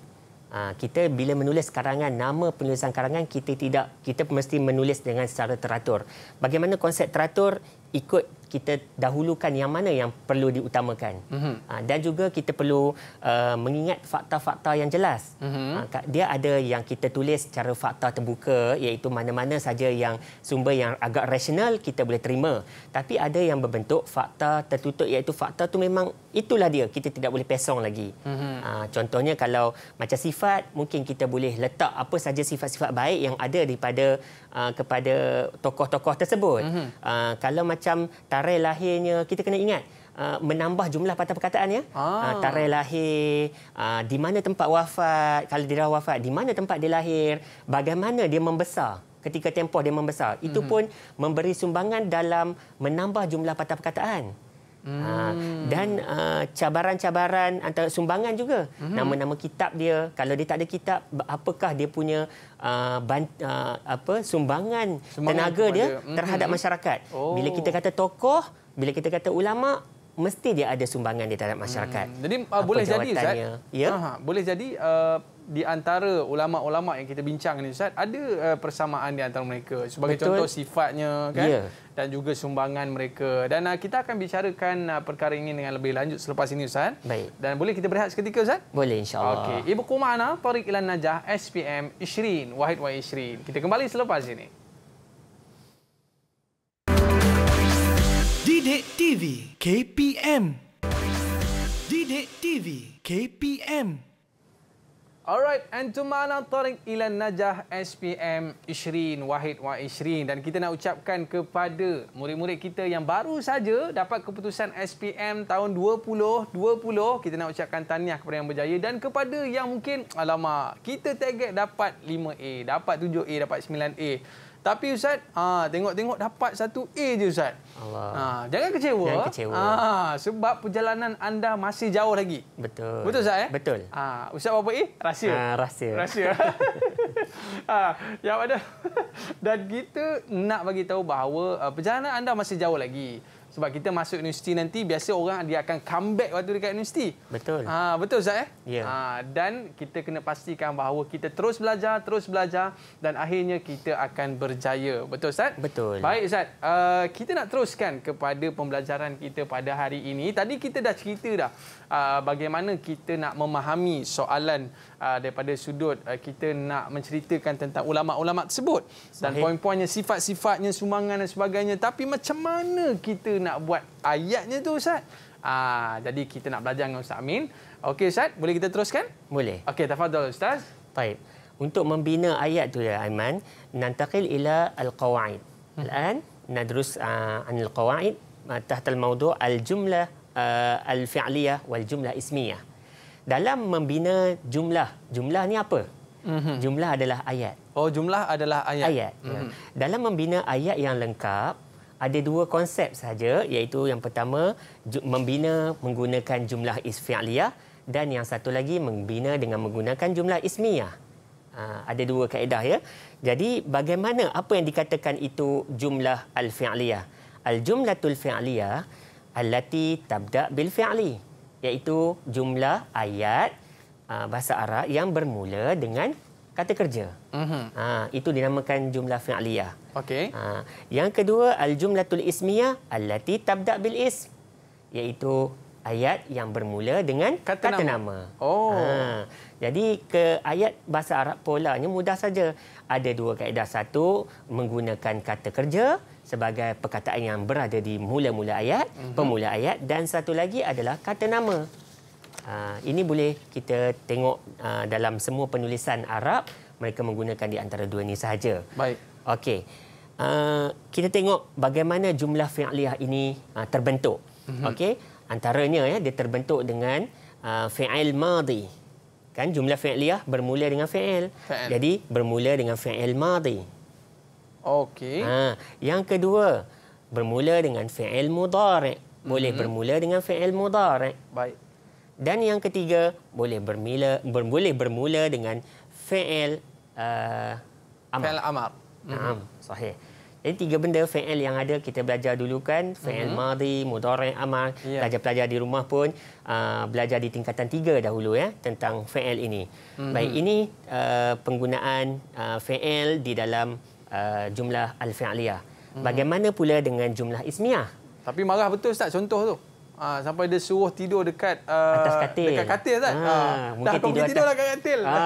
kita bila menulis karangan nama penulisan karangan kita tidak kita mesti menulis dengan secara teratur bagaimana konsep teratur ikut kita dahulukan yang mana yang perlu diutamakan. Uh-huh. dan juga kita perlu uh, mengingat fakta-fakta yang jelas. Uh-huh. Uh, dia ada yang kita tulis secara fakta terbuka iaitu mana-mana saja yang sumber yang agak rasional kita boleh terima. Tapi ada yang berbentuk fakta tertutup iaitu fakta tu memang itulah dia kita tidak boleh pesong lagi. Uh-huh. Uh, contohnya kalau macam sifat mungkin kita boleh letak apa saja sifat-sifat baik yang ada daripada uh, kepada tokoh-tokoh tersebut. Uh-huh. Uh, kalau macam tarikh lahirnya kita kena ingat uh, menambah jumlah patah perkataan ya. Ah. Uh, tarikh lahir, uh, di mana tempat wafat, kalau dia wafat, di mana tempat dia lahir, bagaimana dia membesar ketika tempoh dia membesar. Itu pun memberi sumbangan dalam menambah jumlah patah perkataan. Hmm. Ha, dan ah, cabaran-cabaran uh, antara sumbangan juga. Hmm. Nama-nama hmm. kitab dia, kalau dia tak ada kitab, apakah dia punya uh, ban, uh, apa sumbangan, sumbangan tenaga dia hmm. terhadap hmm. masyarakat. Oh. Bila kita kata tokoh, bila kita kata ulama, mesti dia ada sumbangan dia terhadap masyarakat. Hmm. Jadi uh, boleh jadi ya? Aha, boleh jadi uh, di antara ulama-ulama yang kita bincang ni ustaz ada uh, persamaan di antara mereka sebagai Betul. contoh sifatnya kan yeah. dan juga sumbangan mereka dan uh, kita akan bicarakan uh, perkara ini dengan lebih lanjut selepas ini ustaz Baik. dan boleh kita berehat seketika ustaz boleh insyaallah okey ibu kumana tariq ilan najah SPM Ishrin Wahid Wahid Ishrin kita kembali selepas ini Didik TV KPM Didik TV KPM Alright, to mana tariq ila najah SPM Ishrin Wahid Wah Ishrin dan kita nak ucapkan kepada murid-murid kita yang baru saja dapat keputusan SPM tahun 2020, kita nak ucapkan tahniah kepada yang berjaya dan kepada yang mungkin alamak, kita target dapat 5A, dapat 7A, dapat 9A. Tapi Ustaz, ha, tengok-tengok ha, dapat satu A je Ustaz. Allah. Ha, jangan kecewa. Jangan kecewa. Ha, sebab perjalanan anda masih jauh lagi. Betul. Betul Ustaz? Eh? Betul. Ha, Ustaz berapa A? Rahsia. Ha, rahsia. Rahsia. ha, yang ada. Dan kita nak bagi tahu bahawa uh, perjalanan anda masih jauh lagi sebab kita masuk universiti nanti biasa orang dia akan comeback waktu dekat universiti. Betul. Ha betul Ustaz eh? Yeah. Ha dan kita kena pastikan bahawa kita terus belajar, terus belajar dan akhirnya kita akan berjaya. Betul Ustaz? Betul. Baik Ustaz. Uh, kita nak teruskan kepada pembelajaran kita pada hari ini. Tadi kita dah cerita dah Uh, bagaimana kita nak memahami soalan uh, daripada sudut uh, kita nak menceritakan tentang ulama-ulama tersebut dan poin-poinnya sifat-sifatnya sumangan dan sebagainya tapi macam mana kita nak buat ayatnya tu ustaz Ah, jadi kita nak belajar dengan Ustaz Amin. Okey Ustaz, boleh kita teruskan? Boleh. Okey, tafadhol Ustaz. Baik. Untuk membina ayat tu ya Aiman, nantaqil ila al-qawaid. Hmm. Al-an nadrus ah, an al-qawaid uh, ah, tahta al-mawdu' al-jumlah uh, al-fi'liyah wal jumlah ismiyah. Dalam membina jumlah, jumlah ni apa? Mm-hmm. Jumlah adalah ayat. Oh, jumlah adalah ayat. Ayat. Mm-hmm. Ya. Mhm. Dalam membina ayat yang lengkap, ada dua konsep saja iaitu yang pertama membina menggunakan jumlah isfi'liyah dan yang satu lagi membina dengan menggunakan jumlah ismiyah. Ha, ada dua kaedah ya. Jadi bagaimana apa yang dikatakan itu jumlah al-fi'liyah? Al-jumlatul fi'liyah al-jumlatu allati tabda bil fi'li iaitu jumlah ayat uh, bahasa Arab yang bermula dengan kata kerja. Mm-hmm. Ha, itu dinamakan jumlah fi'liyah. Okey. Ha, yang kedua al jumlatul ismiyah allati tabda bil ism iaitu ayat yang bermula dengan kata, kata nama. nama. Oh. Ha, jadi ke ayat bahasa Arab polanya mudah saja. Ada dua kaedah. Satu menggunakan kata kerja, sebagai perkataan yang berada di mula-mula ayat, uh mhm. -huh. pemula ayat dan satu lagi adalah kata nama. Ha, ini boleh kita tengok ha, dalam semua penulisan Arab, mereka menggunakan di antara dua ini sahaja. Baik. Okey. Ha, kita tengok bagaimana jumlah fi'liyah ini ha, terbentuk. Uh mhm. -huh. Okey. Antaranya ya dia terbentuk dengan ha, fi'il madi. Kan jumlah fi'liyah bermula dengan fi'il. Jadi bermula dengan fi'il madi. Okey. Ha, yang kedua bermula dengan fi'il mudhari'. Boleh mm -hmm. bermula dengan fi'il mudhari'. Baik. Dan yang ketiga boleh bermula ber, boleh bermula dengan fi'il uh, amar. Fi'il amar. Mm -hmm. ha, sahih. Jadi tiga benda fi'il yang ada kita belajar dulu kan, fi'il mm -hmm. madhi, mudhari', amar. Pelajar-pelajar ya. di rumah pun uh, belajar di tingkatan tiga dahulu ya tentang fi'il ini. Mm -hmm. Baik, ini uh, penggunaan uh, fi'il di dalam uh, jumlah al-fi'liyah. Hmm. Bagaimana pula dengan jumlah ismiyah? Tapi marah betul Ustaz contoh tu. Ha, sampai dia suruh tidur dekat uh, atas katil. Dekat katil Ustaz. Ha, ha, mungkin dah tidur atas... tidurlah kat katil. Ha,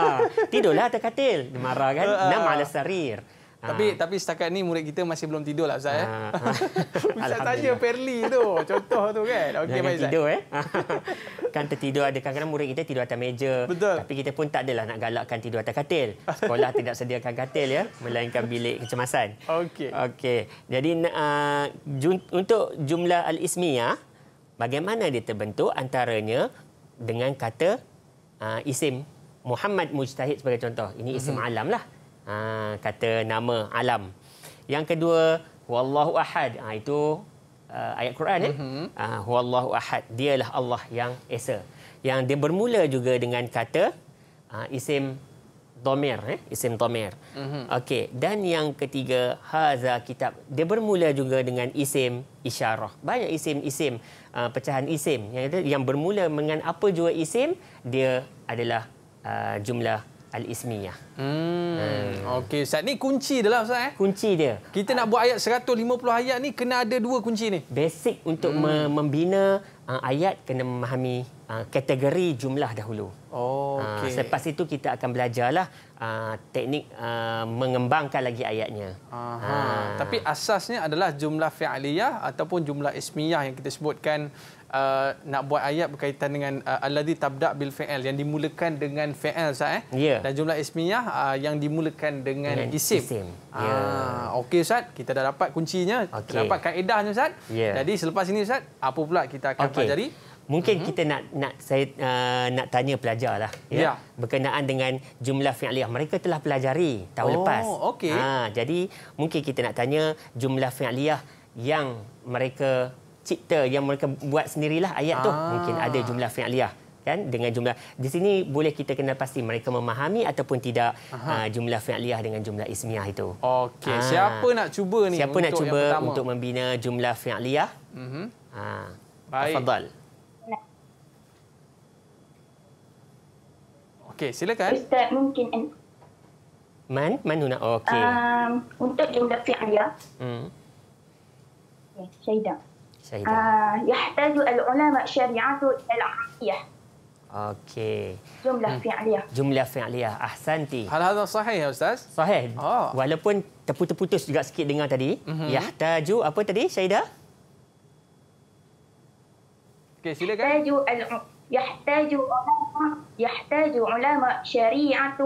tidurlah atas katil. Dia marah kan? Uh, Nam ala sarir. Tapi ha. tapi setakat ni murid kita masih belum tidur lah Ustaz. Ha. Ha. Ustaz tanya Perli tu, contoh tu kan. Okay, Jangan tidur Zai. eh. kan tertidur ada kadang-kadang murid kita tidur atas meja. Betul. Tapi kita pun tak adalah nak galakkan tidur atas katil. Sekolah tidak sediakan katil ya. Melainkan bilik kecemasan. Okey. Okey. Jadi uh, jun- untuk jumlah al-ismiyah, bagaimana dia terbentuk antaranya dengan kata uh, isim Muhammad Mujtahid sebagai contoh. Ini isim mm-hmm. alam lah ha, kata nama alam. Yang kedua, wallahu ahad. Ha, itu uh, ayat Quran ya. Uh-huh. Ha, wallahu ahad, dialah Allah yang esa. Yang dia bermula juga dengan kata ha, isim domir eh isim domir. Uh-huh. Mhm. Okey, dan yang ketiga haza kitab. Dia bermula juga dengan isim isyarah. Banyak isim-isim uh, ha, pecahan isim yang yang bermula dengan apa juga isim dia adalah uh, jumlah al-ismiyah. Hmm. hmm. Okey, Ustaz ni kunci dah Ustaz eh? Kunci dia. Kita nak buat ayat 150 ayat ni kena ada dua kunci ni. Basic untuk hmm. membina uh, ayat kena memahami uh, kategori jumlah dahulu. Oh, ah, okay. Aa, selepas itu kita akan belajarlah aa, ah, teknik aa, ah, mengembangkan lagi ayatnya. Aha. Aa. Tapi asasnya adalah jumlah fi'aliyah ataupun jumlah ismiyah yang kita sebutkan aa, nak buat ayat berkaitan dengan alladhi tabda' bil fi'al yang dimulakan dengan fi'al sah eh. Yeah. Dan jumlah ismiyah aa, yang dimulakan dengan, dengan isim. isim. Yeah. Ya. Okey Ustaz, kita dah dapat kuncinya, okay. dapat kaedahnya Ustaz. Yeah. Jadi selepas ini Ustaz, apa pula kita akan okay. pelajari? Mungkin mm-hmm. kita nak nak saya uh, nak tanya pelajar lah ya yeah. berkenaan dengan jumlah fi'liyah mereka telah pelajari tahun oh, lepas. Oh Ha jadi mungkin kita nak tanya jumlah fi'liyah yang mereka cipta yang mereka buat sendirilah ayat ah. tu mungkin ada jumlah fi'liyah kan dengan jumlah di sini boleh kita kenal pasti mereka memahami ataupun tidak uh, jumlah fi'liyah dengan jumlah ismiyah itu. Okey ah. siapa nak cuba ni siapa untuk nak cuba untuk membina jumlah fi'liyah? Mhm. Ha. Baik. Afadal. Okey, silakan. Ustaz mungkin Man, man huna. Oh, okey. Um, untuk indafi aya. Hmm. Syaida. Syaida. Ah, yahtaju al-ulama syari'atu al-ahliyah. Okey. Jumlah hmm. fi'liyah. Jumlah fi'liyah. Ahsanti. Hal hal sahih ya ustaz? Sahih. Oh. Walaupun terputus-putus juga sikit dengar tadi. Mm-hmm. Yahtaju apa tadi Syaida? Okey, silakan. Yahtaju al-ulama Yahtaju, يحتاج علماء شريعه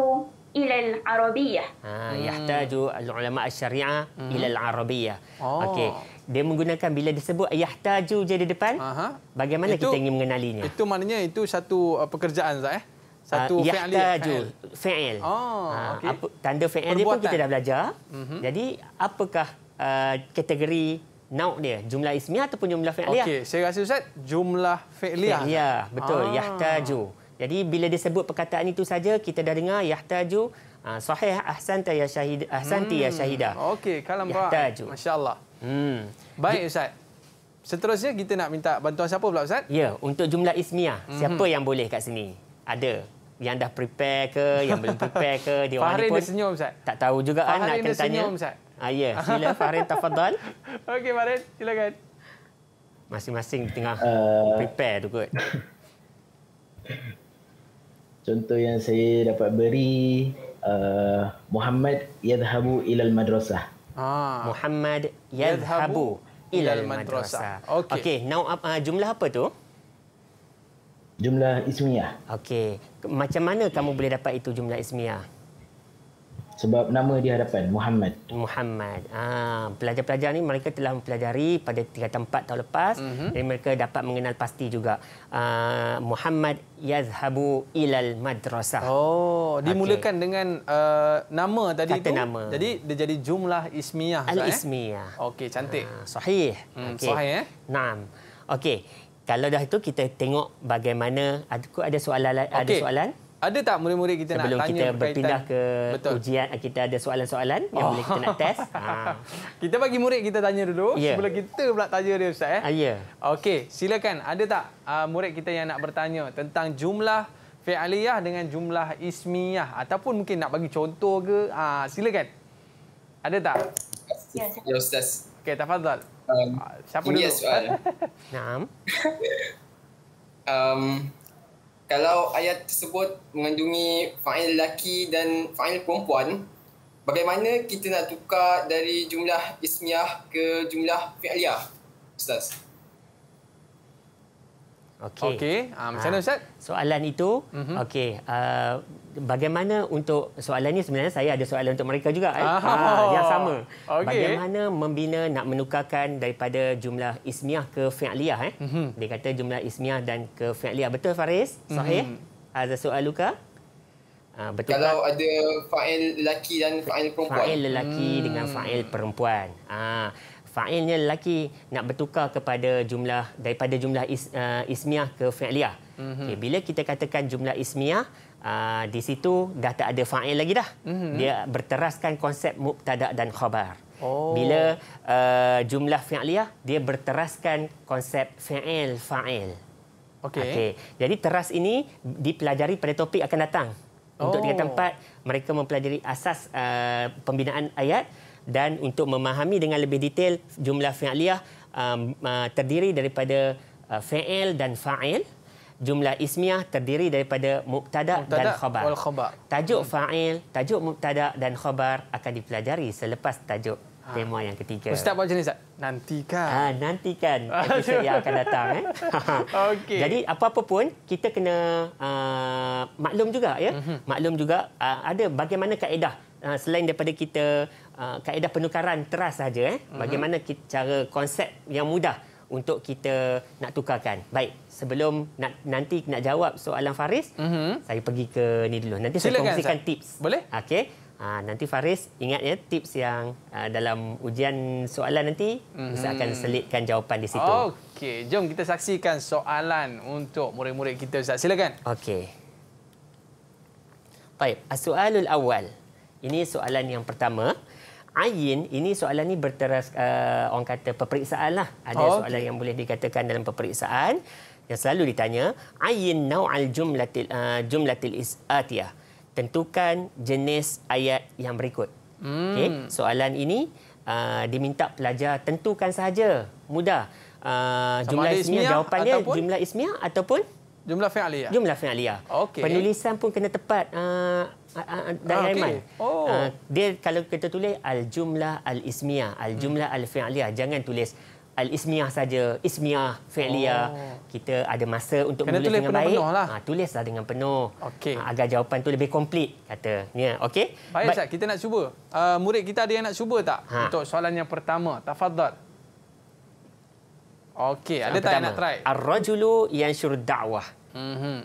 الى العربيه ah, يحتاج العلماء الشريعه mm. الى العربيه oh. okey dia menggunakan bila disebut yahtaju je di depan Aha. bagaimana itu, kita ingin mengenalinya itu maknanya itu satu uh, pekerjaan Zah, eh? satu uh, ah, fi'li yahtaju fi'il oh ha, okay. apa, tanda fi'il pun kita dah belajar mm-hmm. jadi apakah uh, kategori naud dia jumlah ismiah ataupun jumlah fi'liyah okey saya rasa ustaz jumlah fi'liyah ya betul ah. yahtaju jadi bila disebut perkataan itu saja kita dah dengar yahtaju ah uh, sahih ahsanta ya syahid ahsanti ya hmm. ya syahida okey kalam Masya Allah. hmm baik ustaz seterusnya kita nak minta bantuan siapa pula ustaz ya untuk jumlah ismiah hmm. siapa yang boleh kat sini ada yang dah prepare ke yang belum prepare ke dia orang dia senyum ustaz tak tahu juga anak nak kena tanya senyum, ustaz. Ah, ya, sila Farid tafadhal. Okey, Farid, silakan. Masing-masing tengah uh, prepare tu kot. Contoh yang saya dapat beri uh, Muhammad yadhabu ilal madrasah. Ah, Muhammad yadhabu ilal madrasah. Okey. Okey, now uh, jumlah apa tu? Jumlah ismiyah. Okey. Macam mana kamu boleh dapat itu jumlah ismiyah? sebab nama di hadapan Muhammad. Muhammad. Ah, pelajar-pelajar ni mereka telah mempelajari pada tiga tempat tahun lepas mm-hmm. dan mereka dapat mengenal pasti juga ah, Muhammad yazhabu ilal madrasah. Oh, dimulakan okay. dengan uh, nama tadi Kata tu. Nama. Jadi dia jadi jumlah ismiyah Al-ismiyah. Eh? Okey, cantik. Ah, sahih. Hmm, okay. Sahih eh? Naam. Okey. Kalau dah itu kita tengok bagaimana ada ada soalan okay. ada soalan? Ada tak murid-murid kita Sebelum nak tanya Sebelum kita berpindah ke betul. ujian, eh, kita ada soalan-soalan oh. yang boleh kita nak test. ha. Kita bagi murid kita tanya dulu yeah. sebelum kita pula tanya dia Ustaz. Eh. Ah, ya. Okey, silakan. Ada tak uh, murid kita yang nak bertanya tentang jumlah fi'aliyah dengan jumlah ismiyah ataupun mungkin nak bagi contoh ke? Uh, silakan. Ada tak? Ya, ya, Ustaz. Okey, tafadhal. Um, Siapa dulu? Ini soalan. Naam. um, kalau ayat tersebut mengandungi fa'il lelaki dan fa'il perempuan, bagaimana kita nak tukar dari jumlah ismiyah ke jumlah fi'liyah? Ustaz. Okey. Okey. Um, ha, macam mana ustaz? Soalan itu mm -hmm. okey uh, bagaimana untuk soalan ini sebenarnya saya ada soalan untuk mereka juga eh? oh. ha, yang sama. Okay. Bagaimana membina nak menukarkan daripada jumlah ismiah ke fi'liyah eh? Mm -hmm. Dia kata jumlah ismiah dan ke fi'liyah betul Faris? Mhm. Sahih? Ada soal luka? Ah, betul. Kalau tak? ada fa'il lelaki dan fa'il perempuan. Fa'il lelaki hmm. dengan fa'il perempuan. ha fa'ilnya lelaki nak bertukar kepada jumlah daripada jumlah is, uh, ismiah ke fi'liyah. Mm-hmm. Okay, bila kita katakan jumlah ismiah uh, di situ dah tak ada fa'il lagi dah. Mm-hmm. Dia berteraskan konsep mubtada dan khabar. Oh. Bila uh, jumlah fi'liyah dia berteraskan konsep fi'il fa'il. Okey. Okay. Jadi teras ini dipelajari pada topik akan datang. Untuk oh. tingkat tempat mereka mempelajari asas uh, pembinaan ayat dan untuk memahami dengan lebih detail jumlah fi'liyah um, uh, terdiri daripada uh, fi'il dan fa'il jumlah ismiyah terdiri daripada Muktada dan khabar tajuk hmm. fa'il tajuk Muktada dan khabar akan dipelajari selepas tajuk ha. tema yang ketiga ustaz apa jenis nantikan ha nantikan episod yang akan datang eh okay. jadi apa-apa pun kita kena uh, maklum juga ya mm-hmm. maklum juga uh, ada bagaimana kaedah selain daripada kita Ah, kaedah penukaran teras saja eh mhm. bagaimana kita, cara konsep yang mudah untuk kita nak tukarkan. Baik, sebelum nak, nanti nak jawab soalan Faris, uh mhm. -huh. saya pergi ke ni dulu. Nanti Silakan, saya kongsikan Zat. tips. Boleh? Okey. Ha, nanti Faris ingat ya tips yang ha, dalam ujian soalan nanti mm -hmm. saya akan selitkan jawapan di situ. Okey, jom kita saksikan soalan untuk murid-murid kita Ustaz. Silakan. Okey. Baik, Soalan awal. Ini soalan yang pertama ayin ini soalan ni berteras uh, orang kata peperiksaan lah. Ada oh, soalan okay. yang boleh dikatakan dalam peperiksaan yang selalu ditanya ayin nau'al jumlatil uh, jumlatil isatiyah. Tentukan jenis ayat yang berikut. Hmm. Okey, soalan ini uh, diminta pelajar tentukan sahaja. Mudah. Uh, jumlah ismiah jawapannya ataupun? jumlah ismiah ataupun Jumlah fi'liyah. Jumlah fi'liyah. Okay. Penulisan pun kena tepat uh, dan okay. Aiman. Oh. Uh, dia kalau kita tulis al-jumlah al-ismiyah, al-jumlah hmm. al-fi'liyah, jangan tulis al-ismiyah saja, ismiyah, fi'liyah. Oh. Kita ada masa untuk kena menulis tulis dengan penuh baik. Lah. Uh, tulislah dengan penuh. Okay. Uh, ah, agar jawapan tu lebih komplit kata. Ya, yeah. okey. Baik, Ustaz, kita nak cuba. Uh, murid kita ada yang nak cuba tak ha. untuk soalan yang pertama? Tafadhal. Okey, ada tak nak try? Ar-rajulu yanshur da'wah. Mhm.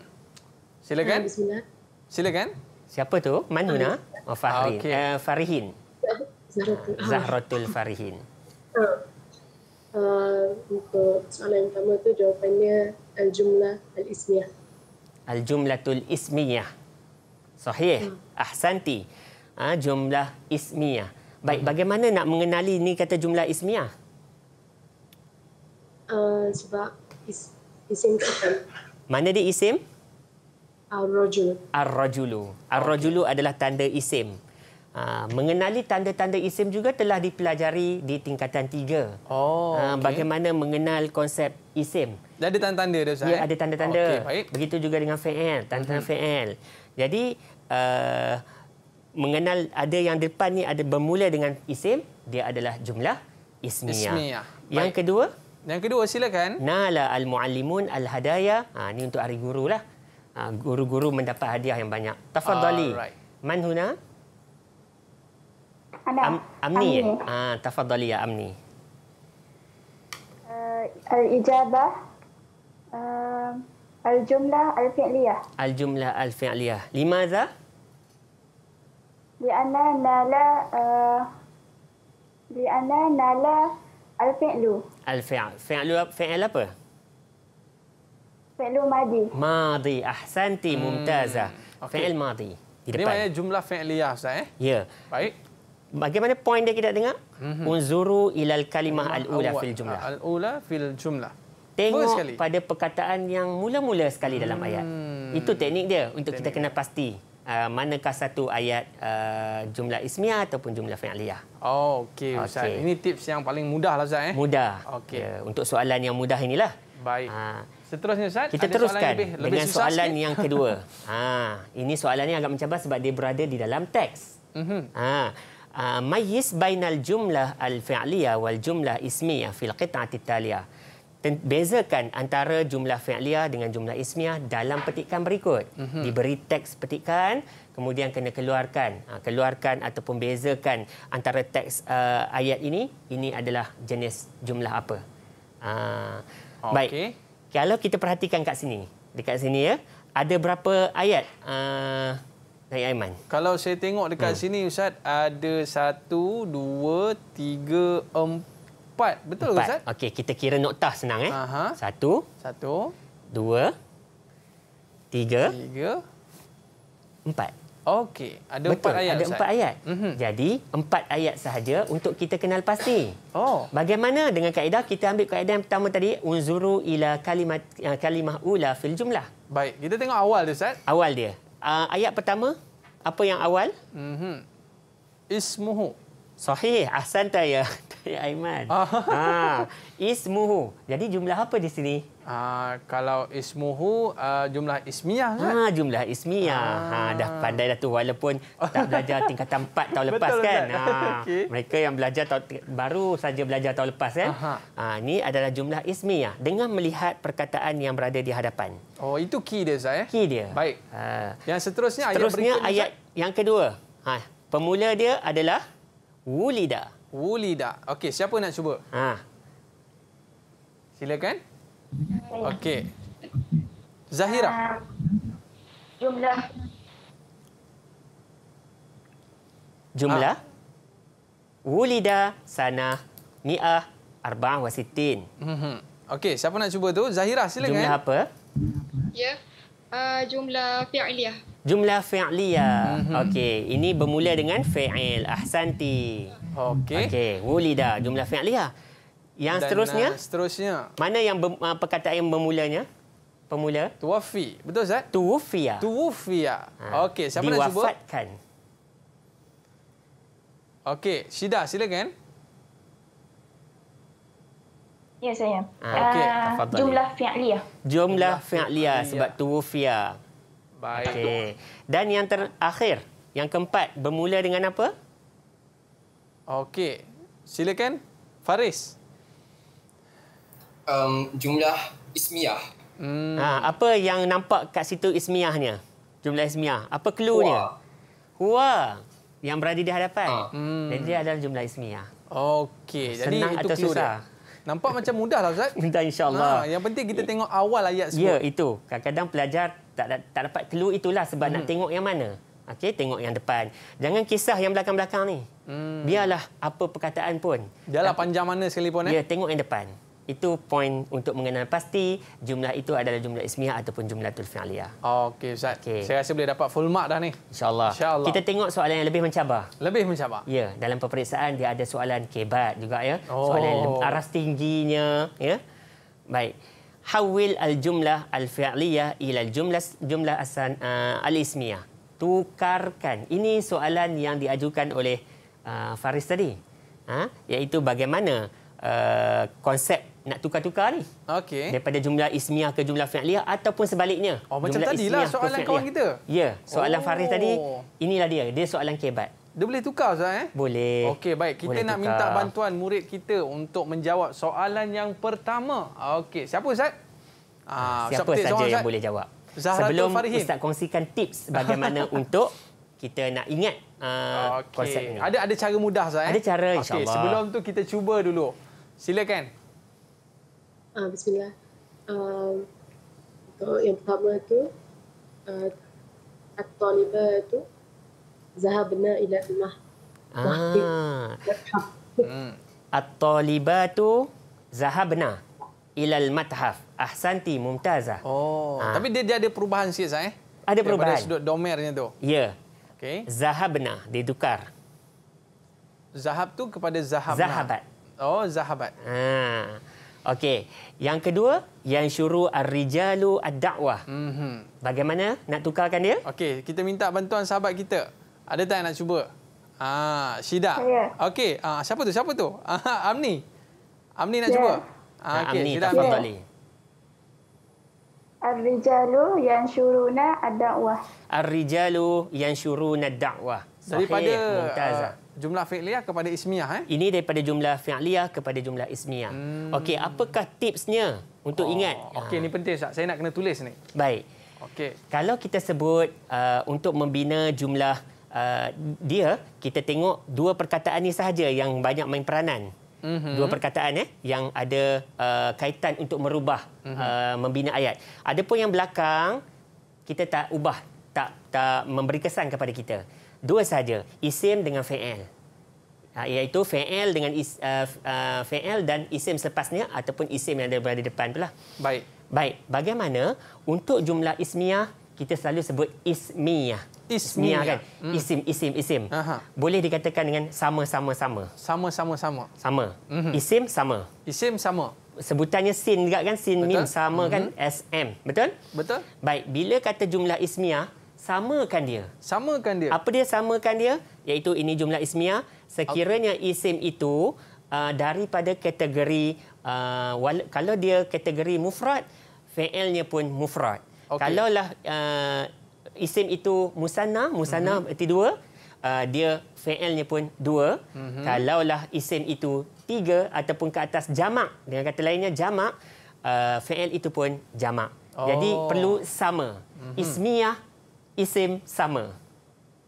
Silakan. Bismillah. Silakan. Siapa tu? Manuna? Oh, Fahri. Okay. Uh, eh, Farihin. Zahratul Farihin. Uh, untuk soalan yang pertama tu jawapannya al-jumlah al-ismiyah. Al-jumlatul ismiyah. Sahih. Uh. Ahsanti. Ha, jumlah ismiyah. Baik, uh bagaimana nak mengenali ni kata jumlah ismiyah? Uh, sebab is, isim kata. Mana dia isim? Ar-Rajul. Ar-Rajulu. Ar-Rajulu okay. adalah tanda isim. Uh, mengenali tanda-tanda isim juga telah dipelajari di tingkatan tiga. Oh, ah, okay. bagaimana mengenal konsep isim. Dan ada tanda-tanda dia, Ustaz? Ya, eh? ada tanda-tanda. Okay, Begitu juga dengan fi'il, tanda-tanda hmm. fi'il. Jadi, uh, mengenal ada yang depan ni ada bermula dengan isim, dia adalah jumlah ismiyah. ismiyah. Yang kedua? Yang kedua silakan. Nala al-muallimun al-hadaya. Ah ha, ni untuk hari gurulah. Ah ha, guru-guru mendapat hadiah yang banyak. Tafadhali. Man huna? Ana. Am Amni. Amni. Ah ha, tafadhali ya Amni. Uh, al-ijabah uh, al-jumlah al-fi'liyah. Al-jumlah al-fi'liyah. Limaza? Li'anna nala uh, eh, li'anna nala Al-fi'lu. Al-fi'lu. Fi'lu fi'l apa? Fi'lu madi. Madi. Ahsanti hmm. mumtaza. Okay. Fi'l madi. Di Ini maknanya jumlah fi'liyah, Ustaz. Eh? Ya. Baik. Bagaimana poin dia kita dengar? Mm-hmm. Unzuru ilal kalimah al-ula fil jumlah. Al-ula fil jumlah. Tengok pada perkataan yang mula-mula sekali dalam hmm. ayat. Itu teknik dia untuk teknik. kita kena pasti uh, manakah satu ayat uh, jumlah ismiah ataupun jumlah fi'liyah. Oh, okey Okay. Ini tips yang paling mudah lah Ustaz. Eh? Mudah. Okay. Uh, ya, untuk soalan yang mudah inilah. Baik. Uh, Seterusnya Ustaz, kita teruskan lebih, lebih dengan soalan sikit? yang kedua. ha, ini soalan ini agak mencabar sebab dia berada di dalam teks. Mm-hmm. Ha, uh, mayis bainal jumlah al-fi'liyah wal jumlah ismiyah fil qit'ati taliyah bezakan antara jumlah fi'liyah dengan jumlah ismiyah dalam petikan berikut. Mm-hmm. Diberi teks petikan, kemudian kena keluarkan. Ha, keluarkan ataupun bezakan antara teks uh, ayat ini, ini adalah jenis jumlah apa. Ha, okay. Baik, kalau kita perhatikan kat sini, dekat sini ya, ada berapa ayat? Uh, Hai Aiman. Kalau saya tengok dekat hmm. sini Ustaz, ada satu, dua, tiga, empat, Empat. Betul empat. Ustaz? Okey, kita kira noktah senang. eh. Aha. Satu. Satu. Dua. Tiga. Tiga. Empat. Okey, ada Betul, empat ayat. Ada empat Ustaz. ayat. Mm -hmm. Jadi, empat ayat sahaja untuk kita kenal pasti. Oh. Bagaimana dengan kaedah? Kita ambil kaedah yang pertama tadi, unzuru ila kalimat eh, kalimah ula fil jumlah. Baik, kita tengok awal dia, Ustaz. Awal dia. Uh, ayat pertama, apa yang awal? Mm Ismuhu. Sahih, ahsan tak ya? Tanya Aiman. Ah. Ha. Ismuhu. Jadi jumlah apa di sini? Ah, kalau ismuhu, jumlah ismiah kan? Ah, jumlah ismiah. Ha, ha, ah. Ha, dah pandai dah tu walaupun tak belajar tingkatan 4 tahun lepas Betul, kan? Ah. Ha, okay. Mereka yang belajar tahun, baru saja belajar tahun lepas kan? Ah, ini adalah jumlah ismiah. Dengan melihat perkataan yang berada di hadapan. Oh, itu key dia, saya. Eh? Key dia. Baik. Ah. Yang seterusnya, seterusnya ayat berikutnya. Seterusnya ayat yang kedua. Ha. Pemula dia adalah? Wulida. Wulida. Okey, siapa nak cuba? Ha. Silakan. Okey. Zahira. Uh, jumlah. Jumlah. Ha. Wulida sana mi'ah arba'ah wa sittin. Mhm. Okey, siapa nak cuba tu? Zahira, silakan. Jumlah apa? Ya. Yeah. Uh, jumlah fi'liyah. Jumlah fi'liyah. Mm -hmm. Okey, ini bermula dengan fi'il. Ahsanti. Okey. Okey, wulida jumlah fi'liyah. Yang Dan seterusnya? Uh, seterusnya. Mana yang uh, perkataan yang bermulanya? Pemula? Tuwafi. Betul Ustaz? Tuwafia. Tuwafia. Ha, Okey, siapa nak cuba? Diwafatkan. Okey, Syida silakan. Ya saya. Ha. Okey, uh, jumlah fi'liyah. Jumlah fi'liyah sebab tuwafia. Baik. Okay. Dan yang terakhir, yang keempat, bermula dengan apa? Okey. Silakan, Faris. Um, jumlah ismiah. Hmm. Ha, apa yang nampak kat situ ismiahnya? Jumlah ismiah. Apa cluenya? Hua. Hua. Yang berada di hadapan. Ha. Hmm. Jadi, adalah jumlah ismiah. Okey. Senang itu atau susah? Dia. Nampak macam mudah lah, Ustaz. Minta insyaAllah. Ha, yang penting kita tengok awal ayat ya, semua. Ya, itu. Kadang-kadang pelajar tak, tak dapat clue itulah sebab hmm. nak tengok yang mana. Okey, tengok yang depan. Jangan kisah yang belakang-belakang ni. Hmm. Biarlah apa perkataan pun. Biarlah panjang mana sekalipun. Ya, eh? Ya, tengok yang depan. Itu poin untuk mengenal pasti jumlah itu adalah jumlah ismiah ataupun jumlah tulfi'aliyah. Okey, Ustaz. Okay. Saya rasa boleh dapat full mark dah ni. insya Allah. Insya Kita tengok soalan yang lebih mencabar. Lebih mencabar? Ya, dalam peperiksaan dia ada soalan kebat juga. ya. Oh. Soalan aras tingginya. ya. Baik hawil al-jumlah al-fi'liyah ila al-jumlah jumlah asan uh, al-ismiyah. Tukarkan. Ini soalan yang diajukan oleh uh, Faris tadi. Ha? Iaitu bagaimana uh, konsep nak tukar-tukar ni. Okey. Daripada jumlah ismiah ke jumlah fi'liyah ataupun sebaliknya. Oh, macam tadi lah soalan kawan kita. Ya, soalan oh. Faris tadi oh. inilah dia. Dia soalan kebat. Dia boleh tukar Ustaz eh? Boleh. Okey, baik. Kita boleh nak tukar. minta bantuan murid kita untuk menjawab soalan yang pertama. Okey, siapa Ustaz? Ah, siapa Ustaz saja yang boleh jawab. Zahratul Sebelum Farihin. Ustaz kongsikan tips bagaimana untuk kita nak ingat uh, ah, okay. konsep ini. Ada ada cara mudah Ustaz eh? Ada cara insya-Allah. Okey, sebelum tu kita cuba dulu. Silakan. Ah, uh, bismillah. Uh, yang pertama tu uh, at-taliba tu zahabna ila ummah. Ah. Hmm. At-talibatu zahabna ila al-mathaf. Ahsanti mumtazah. Oh, ha. tapi dia, dia ada perubahan sikit saya. Eh? Ada perubahan. Dari sudut domernya tu. Ya. Okey. Zahabna ditukar. Zahab tu kepada zahabna. Zahabat. Oh, zahabat. Ha. Okey. Yang kedua, yang syuru ar-rijalu ad-da'wah. Mm -hmm. Bagaimana nak tukarkan dia? Okey, kita minta bantuan sahabat kita. Ada tak nak cuba? Ah, Syida. Saya. Okey, ah, siapa tu? Siapa tu? Ah, Amni. Amni nak ya. cuba? Ah, ah okay. Amni, Syida Amni. Amni. Ar-rijalu yang syuruna ad-da'wah. Ar-rijalu yang syuruna ad-da'wah. Daripada uh, jumlah fi'liyah kepada ismiyah. Eh? Ini daripada jumlah fi'liyah kepada jumlah ismiyah. Hmm. Okey, apakah tipsnya untuk oh, ingat? Okey, ah. ini penting. Sah. Saya nak kena tulis ni. Baik. Okey. Kalau kita sebut uh, untuk membina jumlah uh, dia kita tengok dua perkataan ini sahaja yang banyak main peranan. Mm-hmm. Dua perkataan eh yang ada uh, kaitan untuk merubah mm-hmm. uh, membina ayat. Ada pun yang belakang kita tak ubah, tak tak memberi kesan kepada kita. Dua sahaja, isim dengan fi'il. Uh, iaitu fi'il dengan is, uh, uh, fi'il dan isim selepasnya ataupun isim yang ada berada depan pula. Baik. Baik, bagaimana untuk jumlah ismiah kita selalu sebut ismiah ismiyah kan mm. isim isim isim Aha. boleh dikatakan dengan sama sama sama sama sama sama sama mm-hmm. isim sama isim sama sebutannya sin juga kan sin betul. min sama mm-hmm. kan sm mhm. betul betul baik bila kata jumlah ismiyah samakan dia samakan dia apa dia samakan dia iaitu ini jumlah ismiyah sekiranya isim itu uh, daripada kategori uh, kalau dia kategori mufrad fi'ilnya pun mufrad okay. kalaulah uh, isim itu musanna, musanna mm -hmm. berarti dua. Uh, dia fa'ilnya pun dua. Mm -hmm. Kalaulah isim itu tiga ataupun ke atas jamak. Dengan kata lainnya jamak, uh, ah, fa'il itu pun jamak. Oh. Jadi perlu sama. Mm -hmm. Ismiyah, isim sama.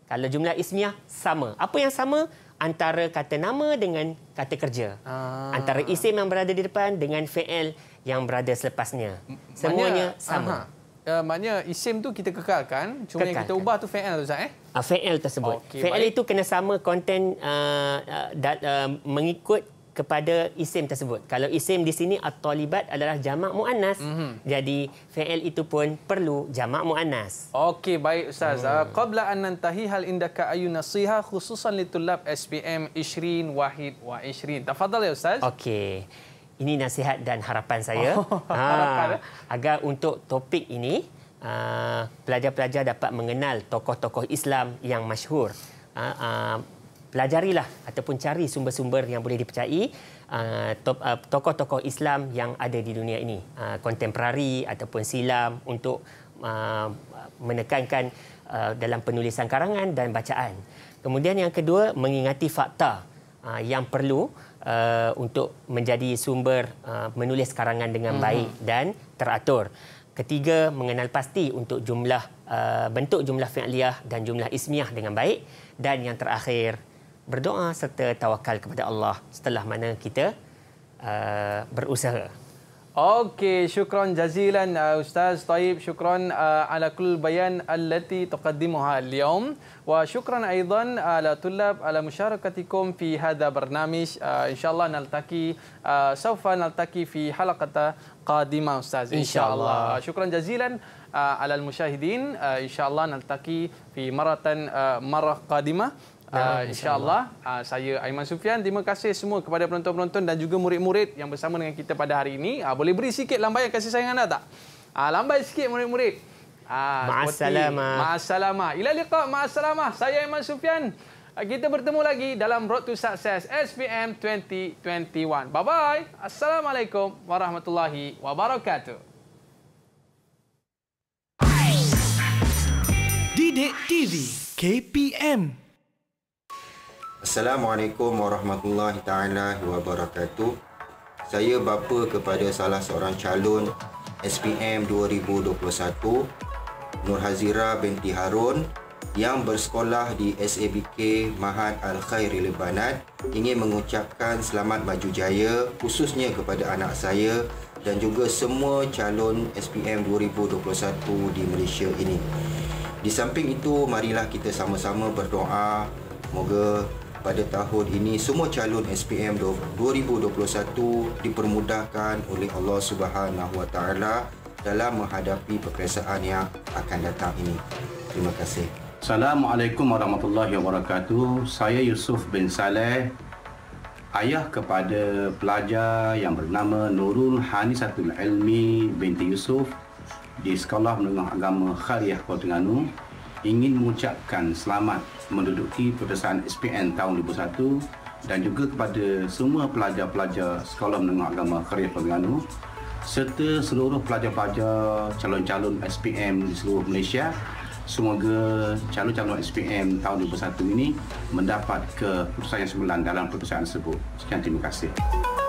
Kalau jumlah ismiyah sama. Apa yang sama? Antara kata nama dengan kata kerja. Ah. Antara isim yang berada di depan dengan fa'il yang berada selepasnya. Semuanya Mana, sama. Aha uh, maknanya isim tu kita kekalkan cuma kekalkan. yang kita ubah tu fi'il Ustaz eh uh, ah, fi'il tersebut okay, fi'il itu kena sama konten uh, ah, uh, ah, dat, uh, mengikut kepada isim tersebut kalau isim di sini at-talibat adalah jamak muannas mm-hmm. jadi fi'il itu pun perlu jamak muannas okey baik ustaz mm. uh, qabla an nantahi hal indaka ayu nasiha khususan litulab SPM 20 Wahid wa 20 tafadhal ya ustaz okey ini nasihat dan harapan saya oh, ha, harapan. Eh? agar untuk topik ini uh, pelajar-pelajar dapat mengenal tokoh-tokoh Islam yang masyhur. Uh, uh, pelajarilah ataupun cari sumber-sumber yang boleh dipercayai uh, to- uh, tokoh-tokoh Islam yang ada di dunia ini, uh, kontemporari ataupun silam untuk uh, menekankan uh, dalam penulisan karangan dan bacaan. Kemudian yang kedua mengingati fakta uh, yang perlu uh, untuk menjadi sumber uh, menulis karangan dengan mhm. baik mm-hmm. dan teratur. Ketiga, mengenal pasti untuk jumlah uh, bentuk jumlah fi'liyah dan jumlah ismiyah dengan baik dan yang terakhir berdoa serta tawakal kepada Allah setelah mana kita uh, berusaha. Okey, syukran jazilan uh, Ustaz Taib, syukran uh, ala kul bayan allati tuqaddimuha al-yawm wa syukran aidan uh, ala tulab ala musyarakatikum fi hadha barnamish uh, insyaallah naltaki uh, sawfa naltaki fi halaqata qadima Ustaz insyaallah insya syukran jazilan uh, ala al-musyahidin uh, insyaallah naltaki fi maratan uh, marah qadimah Ya, InsyaAllah. Insya ah, saya Aiman Sufian. Terima kasih semua kepada penonton-penonton dan juga murid-murid yang bersama dengan kita pada hari ini. Ah, boleh beri sikit yang kasih sayang anda tak? Lambai sikit murid-murid. Ma'assalamah. Ma'assalamah. Ila liqab ma'assalamah. Saya Aiman Sufian. Kita bertemu lagi dalam Road to Success SPM 2021. Bye-bye. Assalamualaikum warahmatullahi wabarakatuh. Didik TV KPM Assalamualaikum warahmatullahi taala wabarakatuh. Saya bapa kepada salah seorang calon SPM 2021 Nur Hazira binti Harun yang bersekolah di SABK Mahat Al Khair Lebanon ingin mengucapkan selamat maju jaya khususnya kepada anak saya dan juga semua calon SPM 2021 di Malaysia ini. Di samping itu marilah kita sama-sama berdoa moga pada tahun ini semua calon SPM 2021 dipermudahkan oleh Allah Subhanahu Wa dalam menghadapi peperiksaan yang akan datang ini. Terima kasih. Assalamualaikum warahmatullahi wabarakatuh. Saya Yusuf bin Saleh, ayah kepada pelajar yang bernama Nurul Hanisatul Ilmi binti Yusuf di Sekolah Menengah Agama Khaliah Kota Terengganu ingin mengucapkan selamat menduduki perbesaran SPN tahun 2001 dan juga kepada semua pelajar-pelajar Sekolah Menengah Agama Kerja Pengganu serta seluruh pelajar-pelajar calon-calon SPM di seluruh Malaysia semoga calon-calon SPM tahun 2001 ini mendapat keputusan yang sembilan dalam perbesaran tersebut. Sekian Terima kasih.